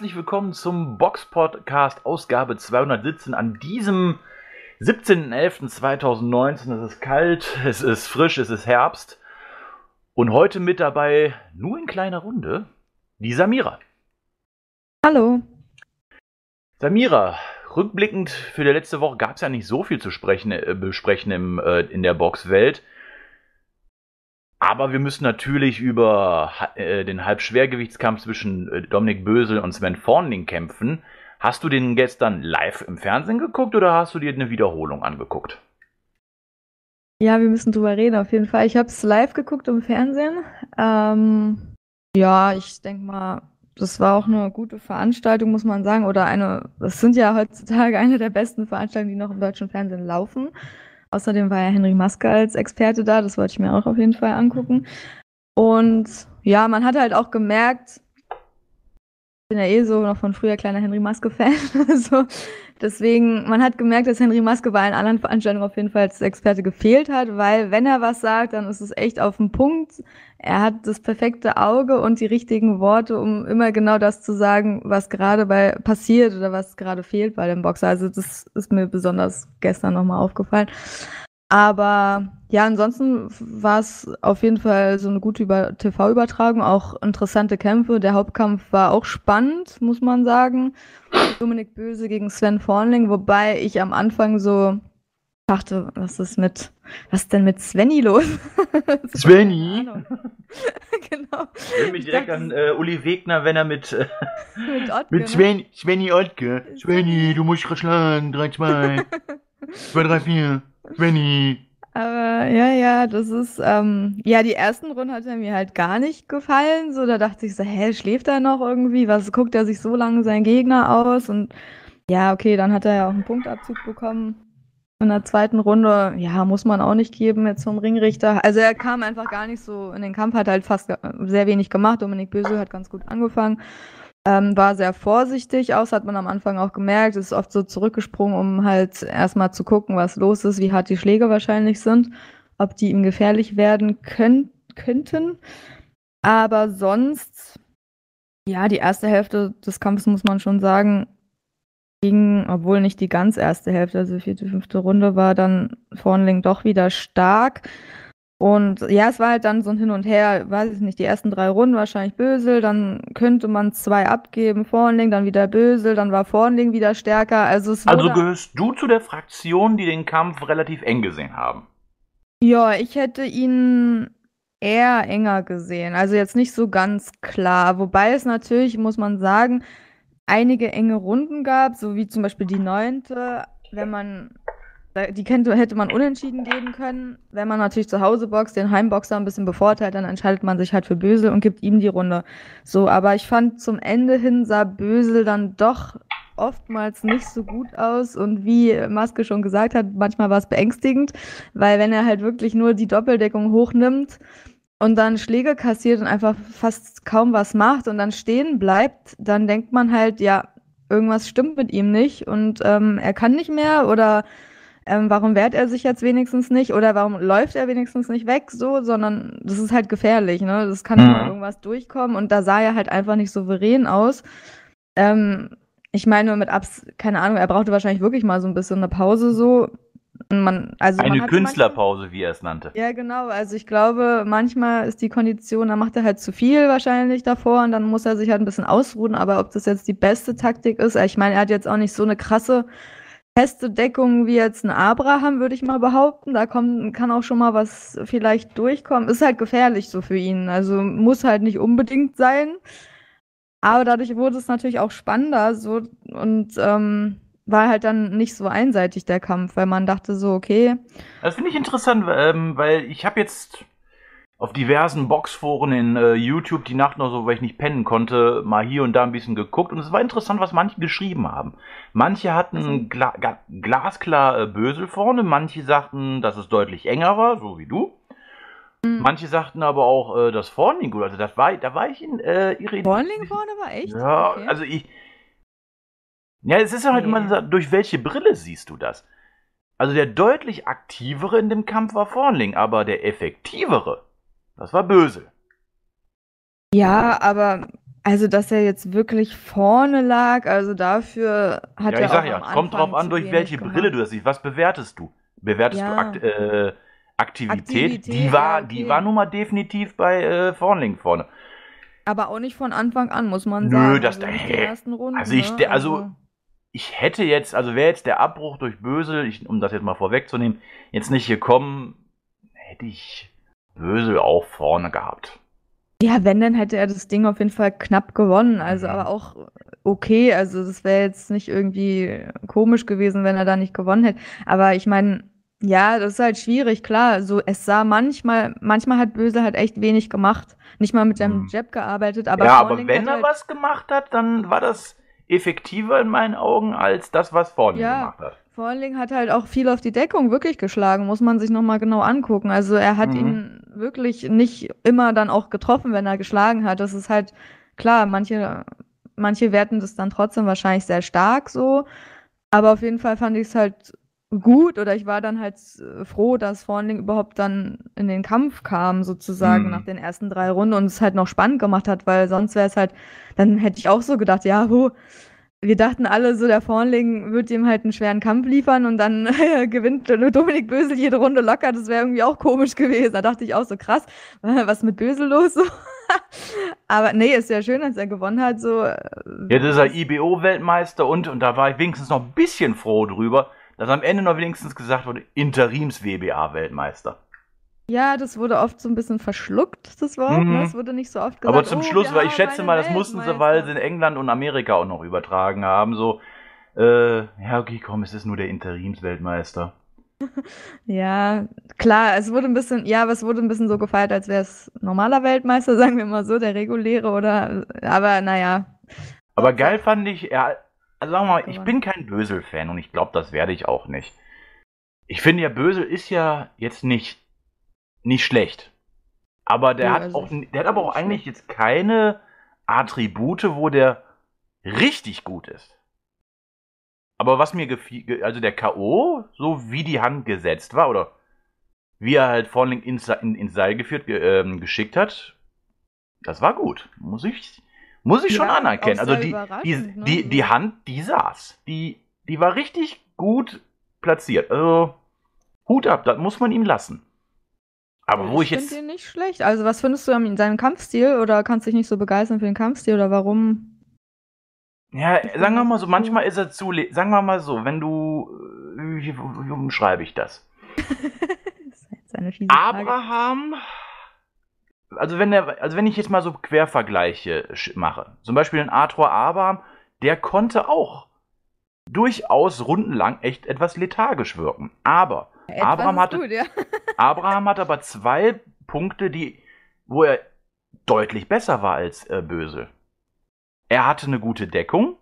herzlich willkommen zum Box Podcast Ausgabe 217 an diesem 17.11.2019. Es ist kalt, es ist frisch, es ist Herbst. Und heute mit dabei, nur in kleiner Runde, die Samira. Hallo. Samira, rückblickend für die letzte Woche gab es ja nicht so viel zu sprechen, äh, besprechen im, äh, in der Boxwelt. Aber wir müssen natürlich über äh, den Halbschwergewichtskampf zwischen äh, Dominik Bösel und Sven Forning kämpfen. Hast du den gestern live im Fernsehen geguckt oder hast du dir eine Wiederholung angeguckt? Ja, wir müssen drüber reden auf jeden Fall. Ich habe es live geguckt im Fernsehen. Ähm, ja, ich denke mal, das war auch eine gute Veranstaltung, muss man sagen. Oder eine, das sind ja heutzutage eine der besten Veranstaltungen, die noch im deutschen Fernsehen laufen. Außerdem war ja Henry Maske als Experte da, das wollte ich mir auch auf jeden Fall angucken. Und ja, man hat halt auch gemerkt, bin ja eh so noch von früher kleiner Henry Maske-Fan. Also deswegen, man hat gemerkt, dass Henry Maske bei allen anderen Veranstaltungen auf jeden Fall als Experte gefehlt hat, weil wenn er was sagt, dann ist es echt auf den Punkt. Er hat das perfekte Auge und die richtigen Worte, um immer genau das zu sagen, was gerade bei passiert oder was gerade fehlt bei dem Boxer. Also das ist mir besonders gestern nochmal aufgefallen. Aber ja, ansonsten war es auf jeden Fall so eine gute Über TV-Übertragung, auch interessante Kämpfe. Der Hauptkampf war auch spannend, muss man sagen. Dominik Böse gegen Sven Fornling, wobei ich am Anfang so dachte, was ist mit, was denn mit Svenny los? Svenny? genau. Ich erinnere mich direkt an äh, Uli Wegner, wenn er mit, äh, mit, Ottke, mit ne? Sven, Svenny Ottke. Svenny, du musst schlagen, 3-2. 2-3-4. Benny. Aber ja, ja, das ist, ähm, ja, die ersten Runden hat er mir halt gar nicht gefallen. So, da dachte ich so, hä, schläft er noch irgendwie? Was guckt er sich so lange seinen Gegner aus? Und ja, okay, dann hat er ja auch einen Punktabzug bekommen. In der zweiten Runde, ja, muss man auch nicht geben jetzt vom Ringrichter. Also er kam einfach gar nicht so in den Kampf, hat halt fast sehr wenig gemacht. Dominik Böse hat ganz gut angefangen. Ähm, war sehr vorsichtig, außer hat man am Anfang auch gemerkt, ist oft so zurückgesprungen, um halt erstmal zu gucken, was los ist, wie hart die Schläge wahrscheinlich sind, ob die ihm gefährlich werden können, könnten. Aber sonst, ja, die erste Hälfte des Kampfes muss man schon sagen, ging, obwohl nicht die ganz erste Hälfte, also vierte, fünfte Runde war dann Vornling doch wieder stark. Und ja, es war halt dann so ein Hin und Her, weiß ich nicht, die ersten drei Runden wahrscheinlich Bösel, dann könnte man zwei abgeben, Vornling, dann wieder Bösel, dann war Vornling wieder stärker. Also, es also gehörst du zu der Fraktion, die den Kampf relativ eng gesehen haben? Ja, ich hätte ihn eher enger gesehen. Also jetzt nicht so ganz klar. Wobei es natürlich, muss man sagen, einige enge Runden gab, so wie zum Beispiel die neunte, wenn man die könnte, hätte man unentschieden geben können. Wenn man natürlich zu Hause boxt, den Heimboxer ein bisschen bevorteilt, dann entscheidet man sich halt für Bösel und gibt ihm die Runde. So, aber ich fand zum Ende hin sah Bösel dann doch oftmals nicht so gut aus und wie Maske schon gesagt hat, manchmal war es beängstigend, weil wenn er halt wirklich nur die Doppeldeckung hochnimmt und dann Schläge kassiert und einfach fast kaum was macht und dann stehen bleibt, dann denkt man halt, ja, irgendwas stimmt mit ihm nicht und ähm, er kann nicht mehr oder ähm, warum wehrt er sich jetzt wenigstens nicht oder warum läuft er wenigstens nicht weg so, sondern das ist halt gefährlich, ne? Das kann mhm. irgendwas durchkommen und da sah er halt einfach nicht souverän aus. Ähm, ich meine, mit Abs, keine Ahnung, er brauchte wahrscheinlich wirklich mal so ein bisschen eine Pause so. Man, also eine Künstlerpause, manchmal, wie er es nannte. Ja, genau. Also ich glaube, manchmal ist die Kondition, da macht er halt zu viel wahrscheinlich davor und dann muss er sich halt ein bisschen ausruhen. Aber ob das jetzt die beste Taktik ist, äh, ich meine, er hat jetzt auch nicht so eine krasse feste Deckung wie jetzt ein Abraham, würde ich mal behaupten. Da kommt, kann auch schon mal was vielleicht durchkommen. Ist halt gefährlich so für ihn. Also muss halt nicht unbedingt sein. Aber dadurch wurde es natürlich auch spannender so und ähm, war halt dann nicht so einseitig der Kampf, weil man dachte so, okay. Das finde ich interessant, ähm, weil ich habe jetzt auf diversen Boxforen in äh, YouTube die Nacht noch so, weil ich nicht pennen konnte, mal hier und da ein bisschen geguckt. Und es war interessant, was manche geschrieben haben. Manche hatten Gla glasklar äh, Bösel vorne, manche sagten, dass es deutlich enger war, so wie du. Hm. Manche sagten aber auch, äh, dass Vorning gut. Also das war, da war ich in äh, Fornling vorne war echt? Ja, okay. also ich. Ja, es ist ja halt nee. immer, durch welche Brille siehst du das? Also der deutlich aktivere in dem Kampf war Fornling, aber der effektivere das war böse. Ja, aber also, dass er jetzt wirklich vorne lag, also dafür hat ja, er. Ja, ich sag ja, kommt drauf an, durch welche Brille du das siehst. Was bewertest du? Bewertest ja. du Akt, äh, Aktivität? Aktivität? Die war, ja, okay. die war nun mal definitiv bei äh, Fornling vorne. Aber auch nicht von Anfang an, muss man Nö, sagen. Nö, das also, der, äh, ersten Runde, also ich, der, ne? also, also ich hätte jetzt, also wäre jetzt der Abbruch durch Bösel, ich, um das jetzt mal vorwegzunehmen, jetzt nicht gekommen, hätte ich Bösel auch vorne gehabt. Ja, wenn, dann hätte er das Ding auf jeden Fall knapp gewonnen. Also, mhm. aber auch okay. Also, das wäre jetzt nicht irgendwie komisch gewesen, wenn er da nicht gewonnen hätte. Aber ich meine, ja, das ist halt schwierig, klar. So, es sah manchmal, manchmal hat Böse halt echt wenig gemacht. Nicht mal mit seinem hm. Jab gearbeitet, aber. Ja, aber wenn er halt was gemacht hat, dann war das effektiver in meinen Augen als das, was Forling ja. gemacht hat. Vor allen Dingen hat halt auch viel auf die Deckung wirklich geschlagen, muss man sich nochmal genau angucken. Also er hat mhm. ihn wirklich nicht immer dann auch getroffen, wenn er geschlagen hat. Das ist halt klar, manche, manche werten das dann trotzdem wahrscheinlich sehr stark so. Aber auf jeden Fall fand ich es halt gut oder ich war dann halt äh, froh, dass Fornling überhaupt dann in den Kampf kam, sozusagen mhm. nach den ersten drei Runden und es halt noch spannend gemacht hat, weil sonst wäre es halt, dann hätte ich auch so gedacht, ja, wo. Wir dachten alle so, der Fornling wird ihm halt einen schweren Kampf liefern und dann äh, gewinnt Dominik Bösel jede Runde locker. Das wäre irgendwie auch komisch gewesen. Da dachte ich auch so krass, was mit Bösel los? So. Aber nee, ist ja schön, dass er gewonnen hat. So. Äh, Jetzt ist er IBO-Weltmeister und, und da war ich wenigstens noch ein bisschen froh drüber, dass am Ende noch wenigstens gesagt wurde, Interims-WBA-Weltmeister. Ja, das wurde oft so ein bisschen verschluckt, das Wort. Ne? Mhm. Das wurde nicht so oft gesagt. Aber zum oh, Schluss, weil ich schätze mal, das mussten sie, weil sie in England und Amerika auch noch übertragen haben, so, äh, ja, okay, komm, es ist nur der Interims-Weltmeister. Ja, klar, es wurde ein bisschen, ja, aber es wurde ein bisschen so gefeiert, als wäre es normaler Weltmeister, sagen wir mal so, der reguläre oder, aber naja. Aber geil fand ich, er, also sagen wir mal, ich bin kein Bösel-Fan und ich glaube, das werde ich auch nicht. Ich finde ja, Bösel ist ja jetzt nicht, nicht schlecht. Aber der, ja, hat, also auch, der hat aber auch eigentlich jetzt keine Attribute, wo der richtig gut ist. Aber was mir gefiel, also der K.O., so wie die Hand gesetzt war, oder wie er halt Falling ins, in, ins Seil geführt, äh, geschickt hat, das war gut. Muss ich, muss ich ja, schon anerkennen. Also die, die, ne? die, die Hand, die saß. Die, die war richtig gut platziert. Also Hut ab, das muss man ihm lassen. Aber wo ich, ich jetzt. Ich finde ihn nicht schlecht. Also, was findest du in seinem Kampfstil? Oder kannst du dich nicht so begeistern für den Kampfstil? Oder warum? Ja, sagen wir mal so, manchmal ist er zu. Sagen wir mal so, wenn du. Äh, wie umschreibe ich das? das ist eine Abraham also wenn der, also wenn ich jetzt mal so Quervergleiche mache, zum Beispiel ein Arthur Abraham, der konnte auch durchaus rundenlang echt etwas lethargisch wirken. Aber etwas Abraham hatte, gut, ja. Abraham hat aber zwei Punkte, die, wo er deutlich besser war als äh, Bösel. Er hatte eine gute Deckung,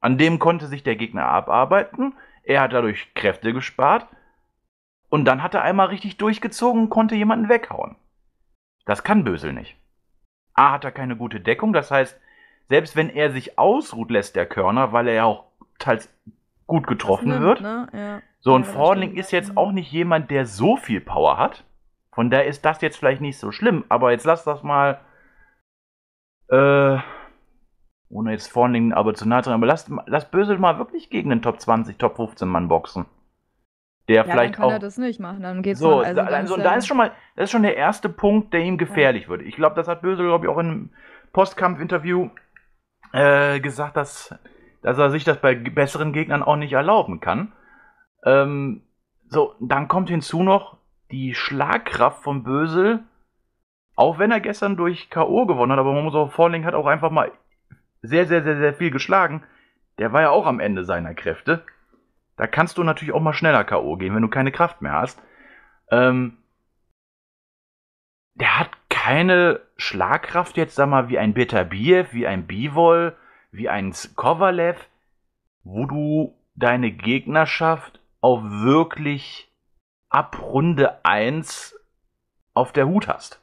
an dem konnte sich der Gegner abarbeiten, er hat dadurch Kräfte gespart und dann hat er einmal richtig durchgezogen und konnte jemanden weghauen. Das kann Bösel nicht. A hat er keine gute Deckung, das heißt, selbst wenn er sich ausruht, lässt der Körner, weil er ja auch teils gut getroffen nimmt, wird. Ne? Ja. So, und ja, Fordling ist jetzt auch nicht jemand, der so viel Power hat. Von daher ist das jetzt vielleicht nicht so schlimm, aber jetzt lass das mal. Äh, ohne jetzt Fordling aber zu nahe zu sein, aber lass, lass Bösel mal wirklich gegen den Top 20, Top 15 Mann boxen der ja, vielleicht dann kann auch. Er das nicht machen, dann geht's so, also da, so, also da ähm, ist schon mal, das ist schon der erste Punkt, der ihm gefährlich ja. wird. Ich glaube, das hat Böse, glaube ich, auch in einem Postkampf-Interview äh, gesagt, dass, dass er sich das bei besseren Gegnern auch nicht erlauben kann. Ähm, so, dann kommt hinzu noch die Schlagkraft von Bösel, auch wenn er gestern durch K.O. gewonnen hat, aber man muss auch vorlegen, hat auch einfach mal sehr, sehr, sehr, sehr viel geschlagen. Der war ja auch am Ende seiner Kräfte. Da kannst du natürlich auch mal schneller K.O. gehen, wenn du keine Kraft mehr hast. Ähm, der hat keine Schlagkraft jetzt, sag mal, wie ein Betabiev, wie ein Bivol, wie ein Kovalev, wo du deine Gegnerschaft auf wirklich ab Runde 1 auf der Hut hast.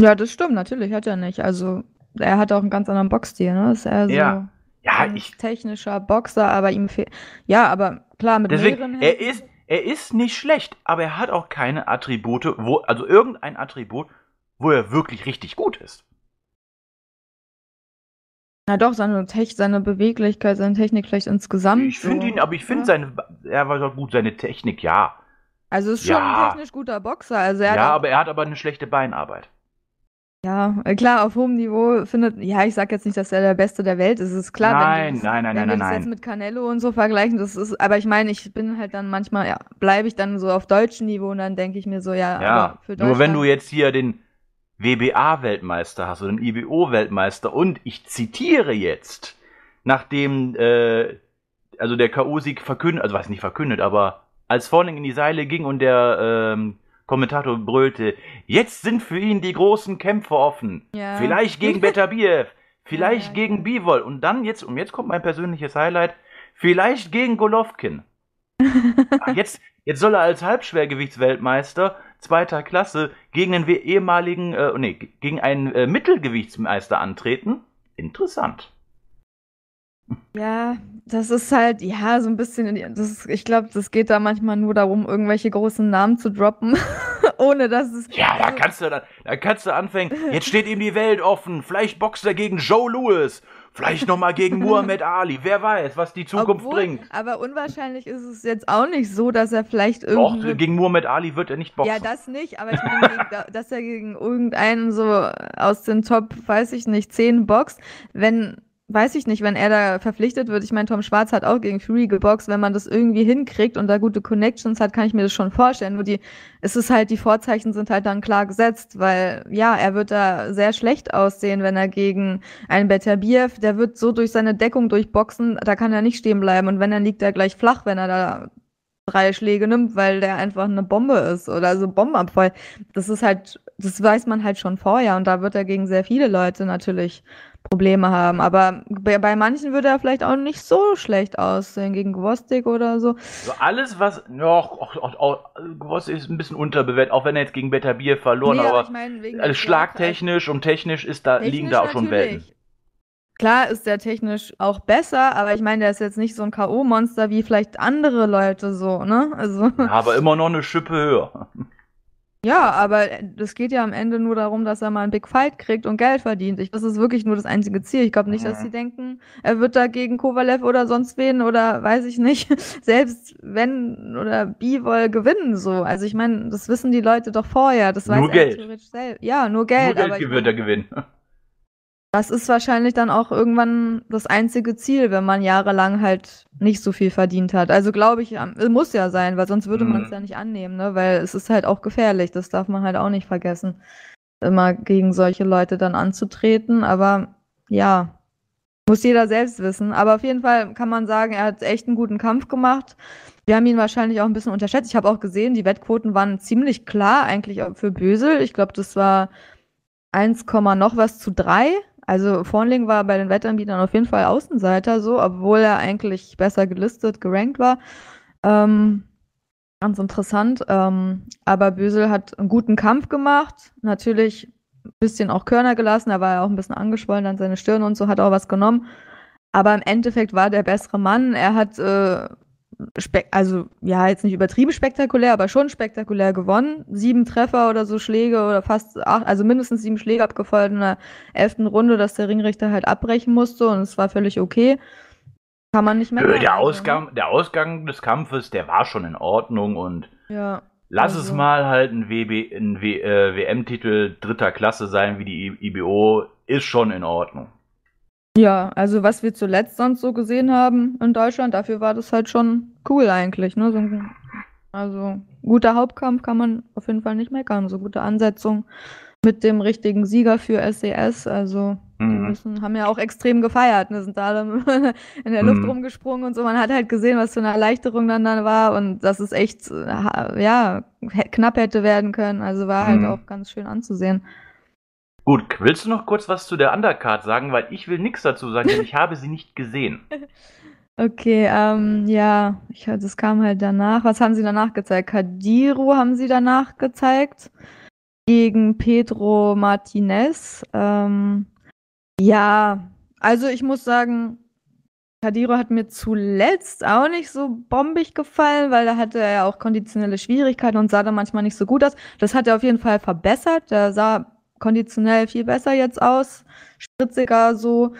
Ja, das stimmt, natürlich hat er nicht. Also, er hat auch einen ganz anderen Boxstil, ne? ist eher so ja ja, ich, technischer Boxer, aber ihm fehlt. Ja, aber klar, mit deswegen, Er ist, er ist nicht schlecht, aber er hat auch keine Attribute, wo, also irgendein Attribut, wo er wirklich richtig gut ist. Na doch, seine, Tech, seine Beweglichkeit, seine Technik vielleicht insgesamt. Ich finde so, ihn, aber ich finde ne? ja. seine, er war doch gut, seine Technik, ja. Also ist schon ja. ein technisch guter Boxer. Also er ja, aber er hat aber eine schlechte Beinarbeit. Ja, äh, klar, auf hohem Niveau findet, ja, ich sage jetzt nicht, dass er der Beste der Welt ist, ist klar. Nein, das, nein, nein, wenn nein, wir nein. Das jetzt mit Canelo und so vergleichen, das ist, aber ich meine, ich bin halt dann manchmal, ja, bleibe ich dann so auf deutschem Niveau und dann denke ich mir so, ja, ja nur wenn du jetzt hier den WBA-Weltmeister hast oder den IBO-Weltmeister und ich zitiere jetzt, nachdem, äh, also der K.O.-Sieg verkündet, also weiß nicht verkündet, aber als Vorling in die Seile ging und der ähm, Kommentator brüllte, jetzt sind für ihn die großen Kämpfe offen. Ja. Vielleicht gegen Betabiev, vielleicht ja. gegen Bivol und dann jetzt, und jetzt kommt mein persönliches Highlight, vielleicht gegen Golovkin. jetzt, jetzt soll er als Halbschwergewichtsweltmeister zweiter Klasse gegen den ehemaligen, äh, nee, gegen einen äh, Mittelgewichtsmeister antreten. Interessant. Ja, das ist halt, ja, so ein bisschen, die, das, ich glaube, das geht da manchmal nur darum, irgendwelche großen Namen zu droppen, ohne dass es. Ja, da also kannst du, da, da kannst du anfangen. Jetzt steht ihm die Welt offen. Vielleicht boxt er gegen Joe Lewis. Vielleicht nochmal gegen Muhammad Ali. Wer weiß, was die Zukunft Obwohl, bringt. Aber unwahrscheinlich ist es jetzt auch nicht so, dass er vielleicht irgendwie. Doch, gegen Muhammad Ali wird er nicht boxen. Ja, das nicht, aber ich meine, dass er gegen irgendeinen so aus den Top, weiß ich nicht, 10 boxt, wenn weiß ich nicht, wenn er da verpflichtet wird. Ich meine, Tom Schwarz hat auch gegen Fury geboxt. Wenn man das irgendwie hinkriegt und da gute Connections hat, kann ich mir das schon vorstellen. Nur die, es ist halt, die Vorzeichen sind halt dann klar gesetzt, weil ja, er wird da sehr schlecht aussehen, wenn er gegen einen Beterbiev, der wird so durch seine Deckung durchboxen, da kann er nicht stehen bleiben. Und wenn, dann liegt er gleich flach, wenn er da drei Schläge nimmt, weil der einfach eine Bombe ist oder so Bombenabfall. Das ist halt das weiß man halt schon vorher und da wird er gegen sehr viele Leute natürlich Probleme haben. Aber bei, bei manchen würde er vielleicht auch nicht so schlecht aussehen, gegen Gwostik oder so. Also alles, was. Noch, Gwostik ist ein bisschen unterbewertet, auch wenn er jetzt gegen Bier verloren nee, aber, aber ich mein, also schlagtechnisch und technisch ist da, technisch liegen da auch schon Welten. Klar ist der technisch auch besser, aber ich meine, der ist jetzt nicht so ein K.O.-Monster wie vielleicht andere Leute so, ne? Also. Ja, aber immer noch eine Schippe höher. Ja, aber es geht ja am Ende nur darum, dass er mal einen Big Fight kriegt und Geld verdient. Ich, das ist wirklich nur das einzige Ziel. Ich glaube nicht, dass mhm. sie denken, er wird da gegen Kovalev oder sonst wen oder weiß ich nicht, selbst wenn oder Bivol gewinnen so. Also ich meine, das wissen die Leute doch vorher. Das nur weiß Geld. theoretisch selbst. Ja, nur Geld. Nur Geld aber wird er gewinnen. Das ist wahrscheinlich dann auch irgendwann das einzige Ziel, wenn man jahrelang halt nicht so viel verdient hat. Also glaube ich, muss ja sein, weil sonst würde mhm. man es mhm. ja nicht annehmen, ne? Weil es ist halt auch gefährlich, das darf man halt auch nicht vergessen, immer gegen solche Leute dann anzutreten. Aber ja, muss jeder selbst wissen. Aber auf jeden Fall kann man sagen, er hat echt einen guten Kampf gemacht. Wir haben ihn wahrscheinlich auch ein bisschen unterschätzt. Ich habe auch gesehen, die Wettquoten waren ziemlich klar eigentlich für Bösel. Ich glaube, das war 1, noch was zu 3 also Fornling war bei den Wettanbietern auf jeden Fall Außenseiter, so, obwohl er eigentlich besser gelistet, gerankt war. Ähm, ganz interessant. Ähm, aber Bösel hat einen guten Kampf gemacht. Natürlich ein bisschen auch Körner gelassen. Da war er auch ein bisschen angeschwollen an seine Stirn und so, hat auch was genommen. Aber im Endeffekt war der bessere Mann. Er hat äh, also ja, jetzt nicht übertrieben spektakulär, aber schon spektakulär gewonnen. Sieben Treffer oder so Schläge oder fast acht, also mindestens sieben Schläge abgefeuert in der elften Runde, dass der Ringrichter halt abbrechen musste und es war völlig okay. Kann man nicht mehr. Äh, der, machen, Ausgang, ne? der Ausgang des Kampfes, der war schon in Ordnung und ja, lass also. es mal halt ein, ein äh, WM-Titel dritter Klasse sein wie die IBO, ist schon in Ordnung. Ja, also was wir zuletzt sonst so gesehen haben in Deutschland, dafür war das halt schon cool eigentlich. Ne? So ein, also guter Hauptkampf kann man auf jeden Fall nicht meckern. So gute Ansetzung mit dem richtigen Sieger für SES. E also die mhm. müssen, haben ja auch extrem gefeiert. Ne? Sind da alle in der Luft mhm. rumgesprungen und so. Man hat halt gesehen, was für eine Erleichterung dann da war und dass es echt äh, ja, knapp hätte werden können. Also war halt mhm. auch ganz schön anzusehen. Gut, willst du noch kurz was zu der Undercard sagen? Weil ich will nichts dazu sagen, denn ich habe sie nicht gesehen. Okay, ähm, ja, ich, das kam halt danach. Was haben sie danach gezeigt? Kadiro haben sie danach gezeigt gegen Pedro Martinez. Ähm, ja, also ich muss sagen, Kadiro hat mir zuletzt auch nicht so bombig gefallen, weil da hatte er ja auch konditionelle Schwierigkeiten und sah da manchmal nicht so gut aus. Das hat er auf jeden Fall verbessert. Da sah konditionell viel besser jetzt aus, spritziger so.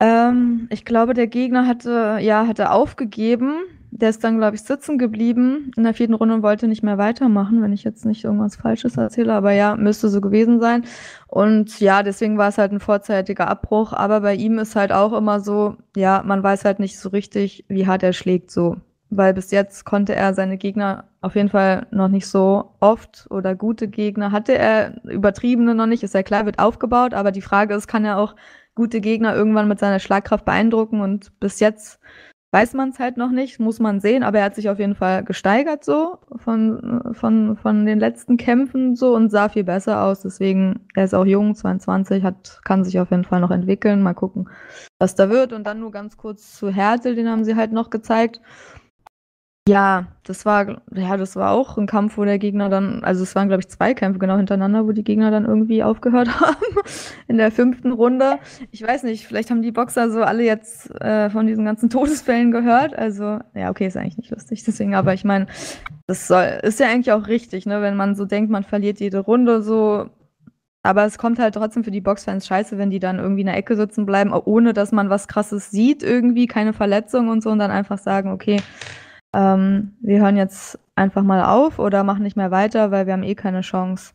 Ähm, ich glaube, der Gegner hatte, ja, hatte aufgegeben. Der ist dann, glaube ich, sitzen geblieben in der vierten Runde und wollte nicht mehr weitermachen, wenn ich jetzt nicht irgendwas Falsches erzähle. Aber ja, müsste so gewesen sein. Und ja, deswegen war es halt ein vorzeitiger Abbruch. Aber bei ihm ist halt auch immer so, ja, man weiß halt nicht so richtig, wie hart er schlägt, so weil bis jetzt konnte er seine Gegner auf jeden Fall noch nicht so oft oder gute Gegner hatte er, übertriebene noch nicht, ist ja klar, wird aufgebaut, aber die Frage ist, kann er auch gute Gegner irgendwann mit seiner Schlagkraft beeindrucken und bis jetzt weiß man es halt noch nicht, muss man sehen, aber er hat sich auf jeden Fall gesteigert so von, von, von den letzten Kämpfen so und sah viel besser aus, deswegen, er ist auch jung, 22, hat, kann sich auf jeden Fall noch entwickeln, mal gucken, was da wird und dann nur ganz kurz zu Härte, den haben sie halt noch gezeigt ja, das war, ja, das war auch ein Kampf, wo der Gegner dann, also es waren, glaube ich, zwei Kämpfe genau hintereinander, wo die Gegner dann irgendwie aufgehört haben in der fünften Runde. Ich weiß nicht, vielleicht haben die Boxer so alle jetzt äh, von diesen ganzen Todesfällen gehört. Also, ja, okay, ist eigentlich nicht lustig, deswegen, aber ich meine, das soll, ist ja eigentlich auch richtig, ne, wenn man so denkt, man verliert jede Runde so. Aber es kommt halt trotzdem für die Boxfans scheiße, wenn die dann irgendwie in der Ecke sitzen bleiben, ohne dass man was krasses sieht, irgendwie, keine Verletzung und so, und dann einfach sagen, okay, ähm, wir hören jetzt einfach mal auf oder machen nicht mehr weiter, weil wir haben eh keine Chance.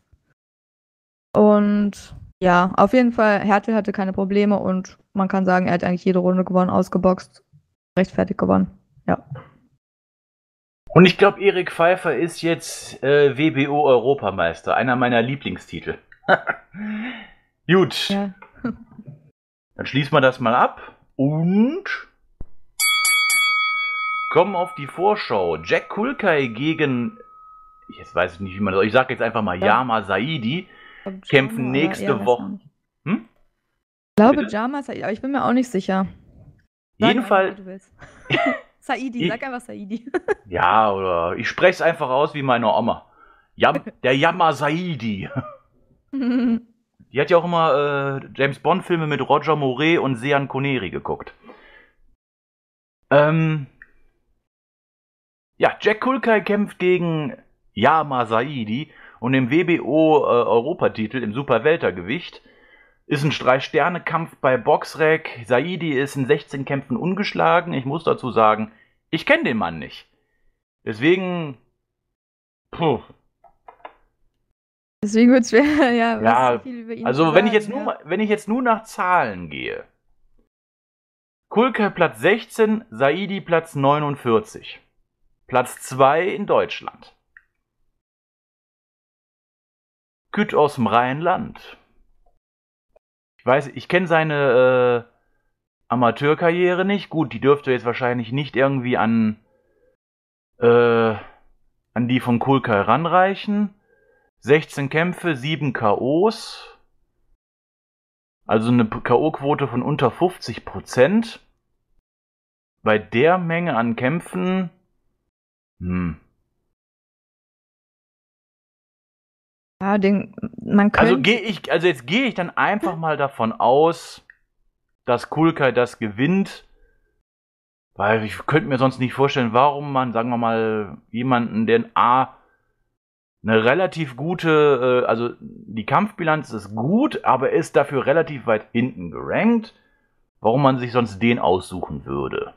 Und ja, auf jeden Fall, Hertel hatte keine Probleme und man kann sagen, er hat eigentlich jede Runde gewonnen, ausgeboxt, rechtfertig gewonnen. Ja. Und ich glaube, Erik Pfeiffer ist jetzt äh, WBO Europameister, einer meiner Lieblingstitel. Gut. Dann schließen wir das mal ab und kommen auf die Vorschau. Jack Kulkai gegen, jetzt weiß ich nicht, wie man das, ich sage jetzt einfach mal ja. Yama Saidi, kämpfen nächste ja, Woche. Hm? Ich glaube Bitte? Jama Saidi, aber ich bin mir auch nicht sicher. Jedenfalls. Saidi, sag einfach Saidi. ja, oder ich spreche es einfach aus wie meine Oma. Jam, der Yama Saidi. Die hat ja auch immer äh, James Bond-Filme mit Roger Moret und Sean Connery geguckt. Ähm, ja, Jack Kulkai kämpft gegen Yama Saidi und im WBO äh, Europatitel im Superweltergewicht. Ist ein Drei-Sterne-Kampf bei Boxrec. Saidi ist in 16 Kämpfen ungeschlagen. Ich muss dazu sagen, ich kenne den Mann nicht. Deswegen. Puh. Deswegen wird es schwer, ja. ja also, sagen, wenn, ich jetzt ja. nur, wenn ich jetzt nur nach Zahlen gehe: Kulkai Platz 16, Saidi Platz 49. Platz 2 in Deutschland. Güt aus dem Rheinland. Ich weiß, ich kenne seine äh, Amateurkarriere nicht. Gut, die dürfte jetzt wahrscheinlich nicht irgendwie an, äh, an die von Kulka heranreichen. 16 Kämpfe, 7 KOs. Also eine K.O.-Quote von unter 50 Bei der Menge an Kämpfen hm. Ja, den, man also könnte. Also gehe ich, also jetzt gehe ich dann einfach mal davon aus, dass Kulkai das gewinnt. Weil ich könnte mir sonst nicht vorstellen, warum man, sagen wir mal, jemanden, der A eine relativ gute, äh, also die Kampfbilanz ist gut, aber ist dafür relativ weit hinten gerankt, warum man sich sonst den aussuchen würde.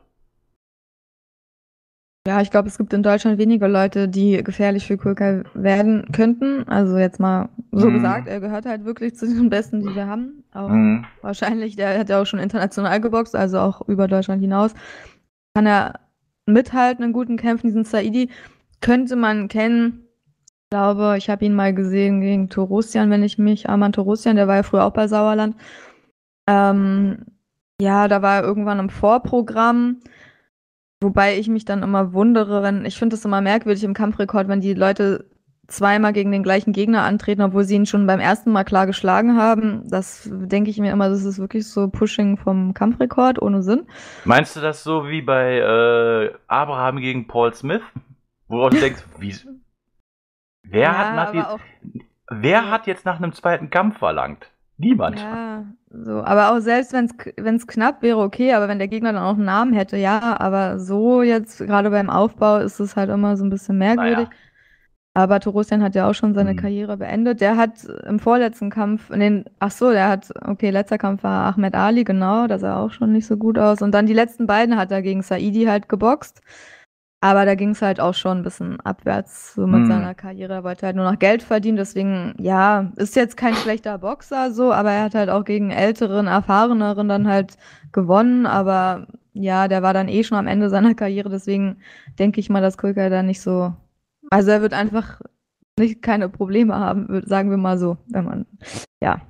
Ja, ich glaube, es gibt in Deutschland weniger Leute, die gefährlich für Kulka werden könnten. Also jetzt mal so mhm. gesagt, er gehört halt wirklich zu den Besten, die wir haben. Auch mhm. Wahrscheinlich, der hat ja auch schon international geboxt, also auch über Deutschland hinaus. Kann er mithalten in guten Kämpfen. Diesen Saidi könnte man kennen. Ich glaube, ich habe ihn mal gesehen gegen Torossian, wenn ich mich, Arman Torossian, der war ja früher auch bei Sauerland. Ähm, ja, da war er irgendwann im Vorprogramm. Wobei ich mich dann immer wundere, wenn, ich finde es immer merkwürdig im Kampfrekord, wenn die Leute zweimal gegen den gleichen Gegner antreten, obwohl sie ihn schon beim ersten Mal klar geschlagen haben. Das denke ich mir immer, das ist wirklich so Pushing vom Kampfrekord ohne Sinn. Meinst du das so wie bei äh, Abraham gegen Paul Smith? Worauf du denkst, wie, wer, ja, hat nach, wer hat jetzt nach einem zweiten Kampf verlangt? Niemand. Ja, so. Aber auch selbst wenn es knapp wäre, okay, aber wenn der Gegner dann auch einen Namen hätte, ja, aber so jetzt, gerade beim Aufbau, ist es halt immer so ein bisschen merkwürdig. Naja. Aber Torosian hat ja auch schon seine mhm. Karriere beendet. Der hat im vorletzten Kampf, in den, ach so, der hat, okay, letzter Kampf war Ahmed Ali, genau, da sah auch schon nicht so gut aus. Und dann die letzten beiden hat er gegen Saidi halt geboxt. Aber da ging es halt auch schon ein bisschen abwärts so mit hm. seiner Karriere. Er wollte halt nur noch Geld verdienen. Deswegen, ja, ist jetzt kein schlechter Boxer so, aber er hat halt auch gegen älteren, erfahreneren dann halt gewonnen. Aber ja, der war dann eh schon am Ende seiner Karriere. Deswegen denke ich mal, dass Kulka da nicht so. Also er wird einfach nicht keine Probleme haben, sagen wir mal so, wenn man. Ja.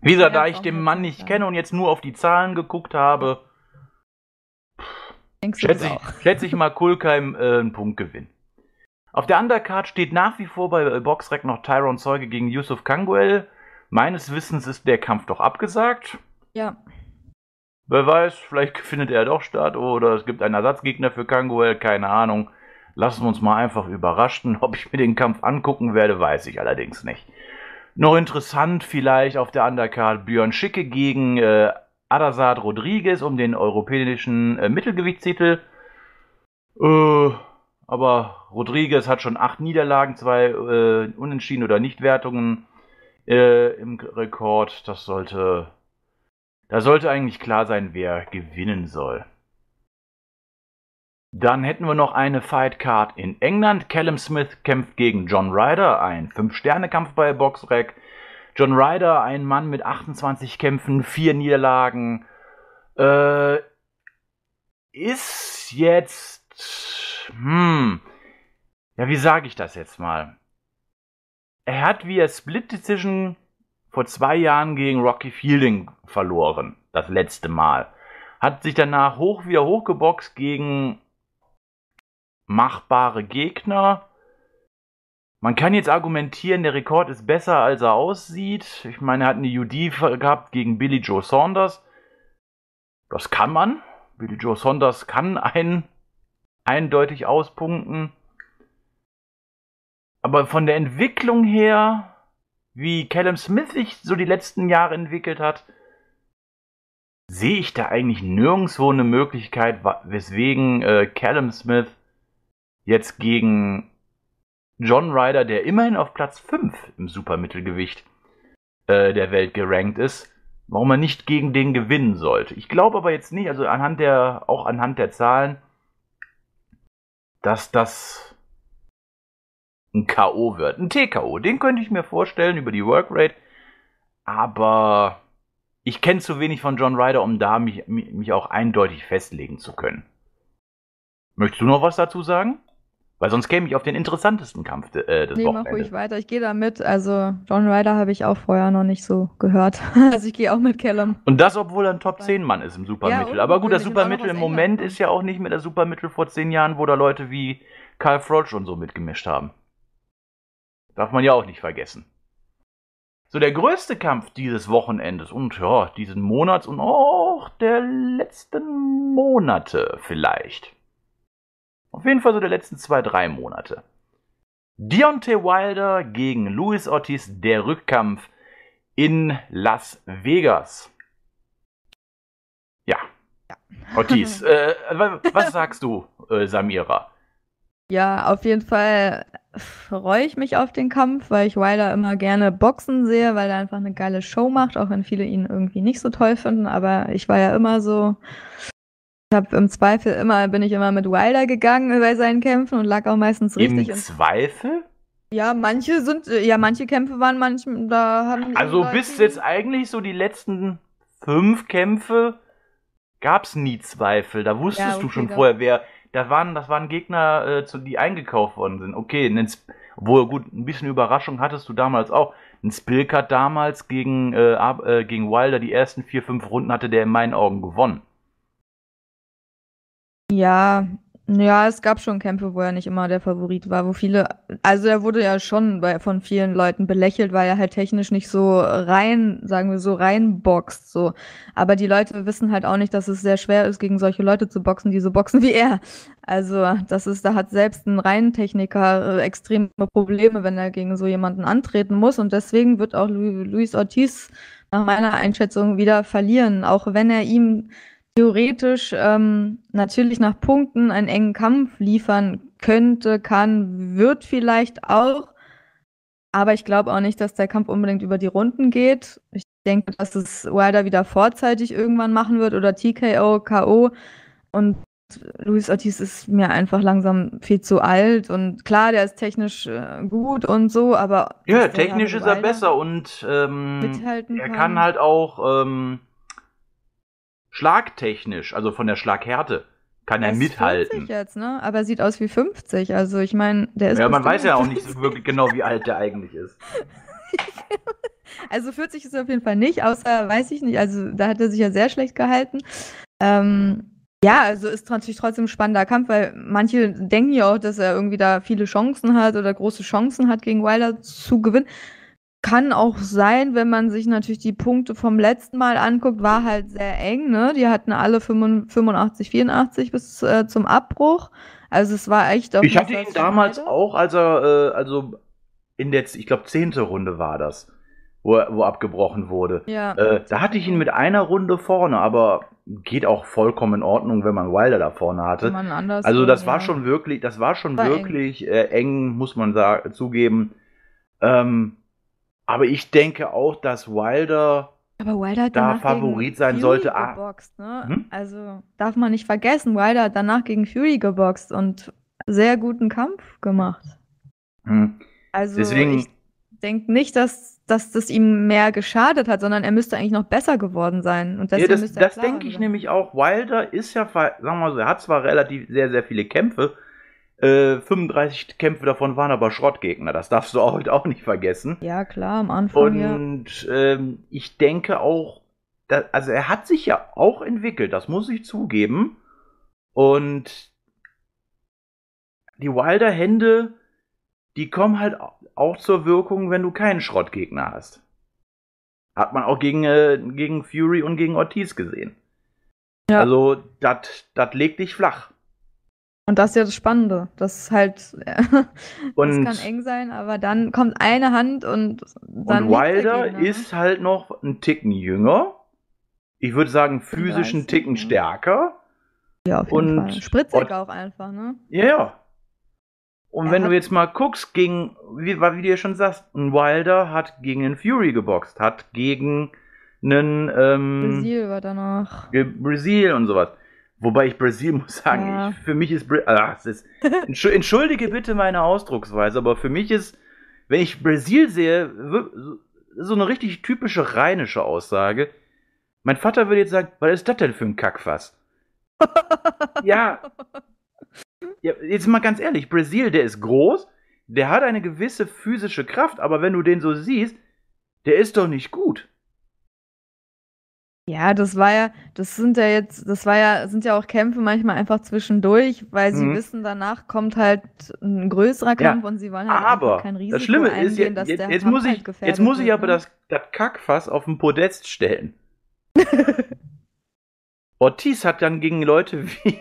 Wie gesagt, da ich den Mann nicht kenne und jetzt nur auf die Zahlen geguckt habe, Denkst du schätze, ich, schätze ich mal Kulkeim äh, einen Punktgewinn. Auf der Undercard steht nach wie vor bei äh, Boxrec noch Tyron Zeuge gegen Yusuf Kanguel. Meines Wissens ist der Kampf doch abgesagt. Ja. Wer weiß, vielleicht findet er doch statt oder es gibt einen Ersatzgegner für Kanguel, keine Ahnung. Lassen wir uns mal einfach überraschen. Ob ich mir den Kampf angucken werde, weiß ich allerdings nicht. Noch interessant vielleicht auf der Undercard Björn Schicke gegen äh, Adazad Rodriguez um den europäischen äh, Mittelgewichtstitel. Äh, aber Rodriguez hat schon acht Niederlagen, zwei äh, Unentschieden oder Nichtwertungen äh, im Rekord. Das sollte. Da sollte eigentlich klar sein, wer gewinnen soll. Dann hätten wir noch eine Fight Card in England. Callum Smith kämpft gegen John Ryder, ein 5-Sterne-Kampf bei Boxrec. John Ryder, ein Mann mit 28 Kämpfen, vier Niederlagen, äh, ist jetzt, hm, ja, wie sage ich das jetzt mal? Er hat via Split Decision vor zwei Jahren gegen Rocky Fielding verloren, das letzte Mal. Hat sich danach hoch wieder hochgeboxt gegen machbare Gegner man kann jetzt argumentieren, der Rekord ist besser, als er aussieht. Ich meine, er hat eine UD gehabt gegen Billy Joe Saunders. Das kann man. Billy Joe Saunders kann einen eindeutig auspunkten. Aber von der Entwicklung her, wie Callum Smith sich so die letzten Jahre entwickelt hat, sehe ich da eigentlich nirgendwo eine Möglichkeit, weswegen äh, Callum Smith jetzt gegen John Ryder, der immerhin auf Platz 5 im Supermittelgewicht äh, der Welt gerankt ist, warum man nicht gegen den gewinnen sollte. Ich glaube aber jetzt nicht, also anhand der, auch anhand der Zahlen, dass das ein K.O. wird. Ein TKO, den könnte ich mir vorstellen über die Workrate, aber ich kenne zu wenig von John Ryder, um da mich, mich auch eindeutig festlegen zu können. Möchtest du noch was dazu sagen? Weil sonst käme ich auf den interessantesten Kampf de, äh, des nee, Wochenende. Nee, mach ruhig weiter. Ich gehe da mit. Also John Ryder habe ich auch vorher noch nicht so gehört. also ich gehe auch mit Callum. Und das, obwohl er ein Top-10-Mann ist im Supermittel. Ja, Aber gut, das Supermittel im Moment ist ja auch nicht mehr das Supermittel vor zehn Jahren, wo da Leute wie Karl Froch und so mitgemischt haben. Darf man ja auch nicht vergessen. So, der größte Kampf dieses Wochenendes und ja, diesen Monats und auch der letzten Monate vielleicht auf jeden Fall so der letzten zwei, drei Monate. Deontay Wilder gegen Luis Ortiz, der Rückkampf in Las Vegas. Ja. ja. Ortiz, äh, was sagst du, äh, Samira? Ja, auf jeden Fall freue ich mich auf den Kampf, weil ich Wilder immer gerne boxen sehe, weil er einfach eine geile Show macht, auch wenn viele ihn irgendwie nicht so toll finden. Aber ich war ja immer so habe im Zweifel immer, bin ich immer mit Wilder gegangen bei seinen Kämpfen und lag auch meistens richtig. Im Zweifel? Ja, manche sind, äh, ja, manche Kämpfe waren manchmal, da haben. Also bis jetzt eigentlich so die letzten fünf Kämpfe gab's nie Zweifel. Da wusstest ja, okay, du schon vorher, wer. Da waren, das waren Gegner, äh, zu, die eingekauft worden sind. Okay, nenn's, obwohl gut, ein bisschen Überraschung hattest du damals auch. Ein Spilker damals gegen, äh, äh, gegen Wilder die ersten vier, fünf Runden hatte der in meinen Augen gewonnen. Ja, ja, es gab schon Kämpfe, wo er nicht immer der Favorit war, wo viele, also er wurde ja schon bei, von vielen Leuten belächelt, weil er halt technisch nicht so rein, sagen wir so, reinboxt, so. Aber die Leute wissen halt auch nicht, dass es sehr schwer ist, gegen solche Leute zu boxen, die so boxen wie er. Also, das ist, da hat selbst ein Reintechniker äh, extreme Probleme, wenn er gegen so jemanden antreten muss. Und deswegen wird auch Luis Ortiz nach meiner Einschätzung wieder verlieren, auch wenn er ihm theoretisch ähm, natürlich nach Punkten einen engen Kampf liefern könnte, kann, wird vielleicht auch. Aber ich glaube auch nicht, dass der Kampf unbedingt über die Runden geht. Ich denke, dass es Wilder wieder vorzeitig irgendwann machen wird oder TKO, KO. Und Luis Ortiz ist mir einfach langsam viel zu alt. Und klar, der ist technisch äh, gut und so, aber. Ja, technisch ist er besser und ähm, er kann. kann halt auch. Ähm schlagtechnisch, also von der Schlaghärte, kann er, mithalten. mithalten. jetzt, ne? Aber er sieht aus wie 50. Also ich meine, der ist. Ja, man weiß ja auch nicht so wirklich genau, wie alt der eigentlich ist. also 40 ist er auf jeden Fall nicht, außer weiß ich nicht. Also da hat er sich ja sehr schlecht gehalten. Ähm, ja, also ist natürlich trotzdem ein spannender Kampf, weil manche denken ja auch, dass er irgendwie da viele Chancen hat oder große Chancen hat, gegen Wilder zu gewinnen kann auch sein, wenn man sich natürlich die Punkte vom letzten Mal anguckt, war halt sehr eng. Ne? Die hatten alle 85, 84 bis äh, zum Abbruch. Also es war echt auch. Ich hatte ihn damals beide. auch, als er, äh, also in der, ich glaube, zehnte Runde war das, wo, wo abgebrochen wurde. Ja. Äh, da hatte ich ihn mit einer Runde vorne, aber geht auch vollkommen in Ordnung, wenn man Wilder da vorne hatte. also das war ja. schon wirklich, das war schon war wirklich eng. Äh, eng. muss man sagen, zugeben. Ähm, aber ich denke auch, dass Wilder, Wilder da Favorit sein Fury sollte. Ah. Geboxt, ne? hm? Also darf man nicht vergessen, Wilder hat danach gegen Fury geboxt und sehr guten Kampf gemacht. Hm. Also Deswegen, ich denke nicht, dass, dass das ihm mehr geschadet hat, sondern er müsste eigentlich noch besser geworden sein. Und ja, das das denke ich ne? nämlich auch. Wilder ist ja, sagen wir mal so, er hat zwar relativ sehr, sehr viele Kämpfe, äh, 35 Kämpfe davon waren aber Schrottgegner. Das darfst du heute auch nicht vergessen. Ja, klar, am Anfang. Und ja. ähm, ich denke auch, da, also er hat sich ja auch entwickelt, das muss ich zugeben. Und die Wilder Hände, die kommen halt auch zur Wirkung, wenn du keinen Schrottgegner hast. Hat man auch gegen, äh, gegen Fury und gegen Ortiz gesehen. Ja. Also, das legt dich flach. Und das ist ja das Spannende. Das ist halt, und das kann eng sein, aber dann kommt eine Hand und dann. Und Wilder ne? ist halt noch einen Ticken jünger. Ich würde sagen, physischen Ticken ja. Ne? stärker. Ja, auf jeden und Fall. Spritzig auch einfach, ne? Ja, ja. Und er wenn du jetzt mal guckst, gegen, wie, wie du ja schon sagst, ein Wilder hat gegen einen Fury geboxt, hat gegen einen. Ähm, Brasil war danach. Brasil und sowas. Wobei ich Brasil muss sagen, ja. ich, für mich ist, ach, ah, ist, Entschuldige bitte meine Ausdrucksweise, aber für mich ist, wenn ich Brasil sehe, so eine richtig typische rheinische Aussage. Mein Vater würde jetzt sagen, was ist das denn für ein Kackfass? ja. ja. Jetzt mal ganz ehrlich, Brasil, der ist groß, der hat eine gewisse physische Kraft, aber wenn du den so siehst, der ist doch nicht gut. Ja, das war ja, das sind ja jetzt, das war ja, sind ja auch Kämpfe manchmal einfach zwischendurch, weil sie mhm. wissen, danach kommt halt ein größerer Kampf ja, und sie wollen halt aber kein Risiko das Schlimme eingehen, ist, jetzt, jetzt, halt jetzt muss ich, halt jetzt muss ich aber ne? das, das Kackfass auf den Podest stellen. Ortiz hat dann gegen Leute wie,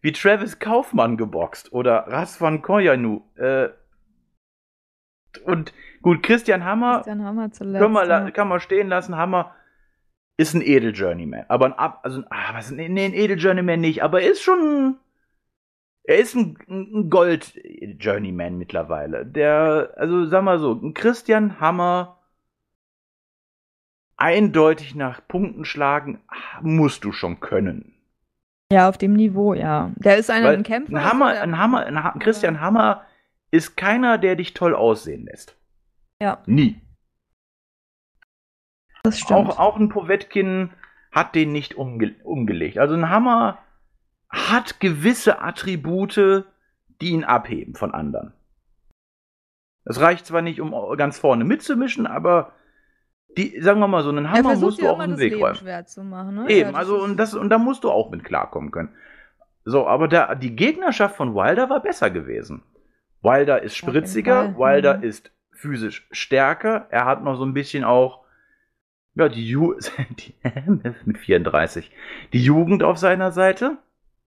wie Travis Kaufmann geboxt oder Rasvan Koyanu. Äh, und gut, Christian Hammer, Christian Hammer zuletzt, kann, man, ja. kann man stehen lassen, Hammer ist ein edel Journeyman. Aber ein Ab. Also ein, ah, was, nee, ein edel Journeyman nicht. Aber ist schon. Er ist ein, ein Gold-Journeyman mittlerweile. Der, also sag mal so, ein Christian Hammer eindeutig nach Punkten schlagen, ah, musst du schon können. Ja, auf dem Niveau, ja. Der ist einer, ein Kämpfer. Ein Hammer, ein Hammer, ein ha Christian Hammer ist keiner, der dich toll aussehen lässt. Ja. Nie. Das stimmt. Auch, auch ein Povetkin hat den nicht umge umgelegt. Also ein Hammer hat gewisse Attribute, die ihn abheben von anderen. Das reicht zwar nicht, um ganz vorne mitzumischen, aber die, sagen wir mal, so einen Hammer musst du auch den Weg Leben räumen. Schwer zu machen, ne? Eben, ja, also und, das, und da musst du auch mit klarkommen können. So, aber da, die Gegnerschaft von Wilder war besser gewesen. Wilder ist spritziger, ja, Wilder mhm. ist physisch stärker, er hat noch so ein bisschen auch ja, die, Ju die mit 34, die Jugend auf seiner Seite.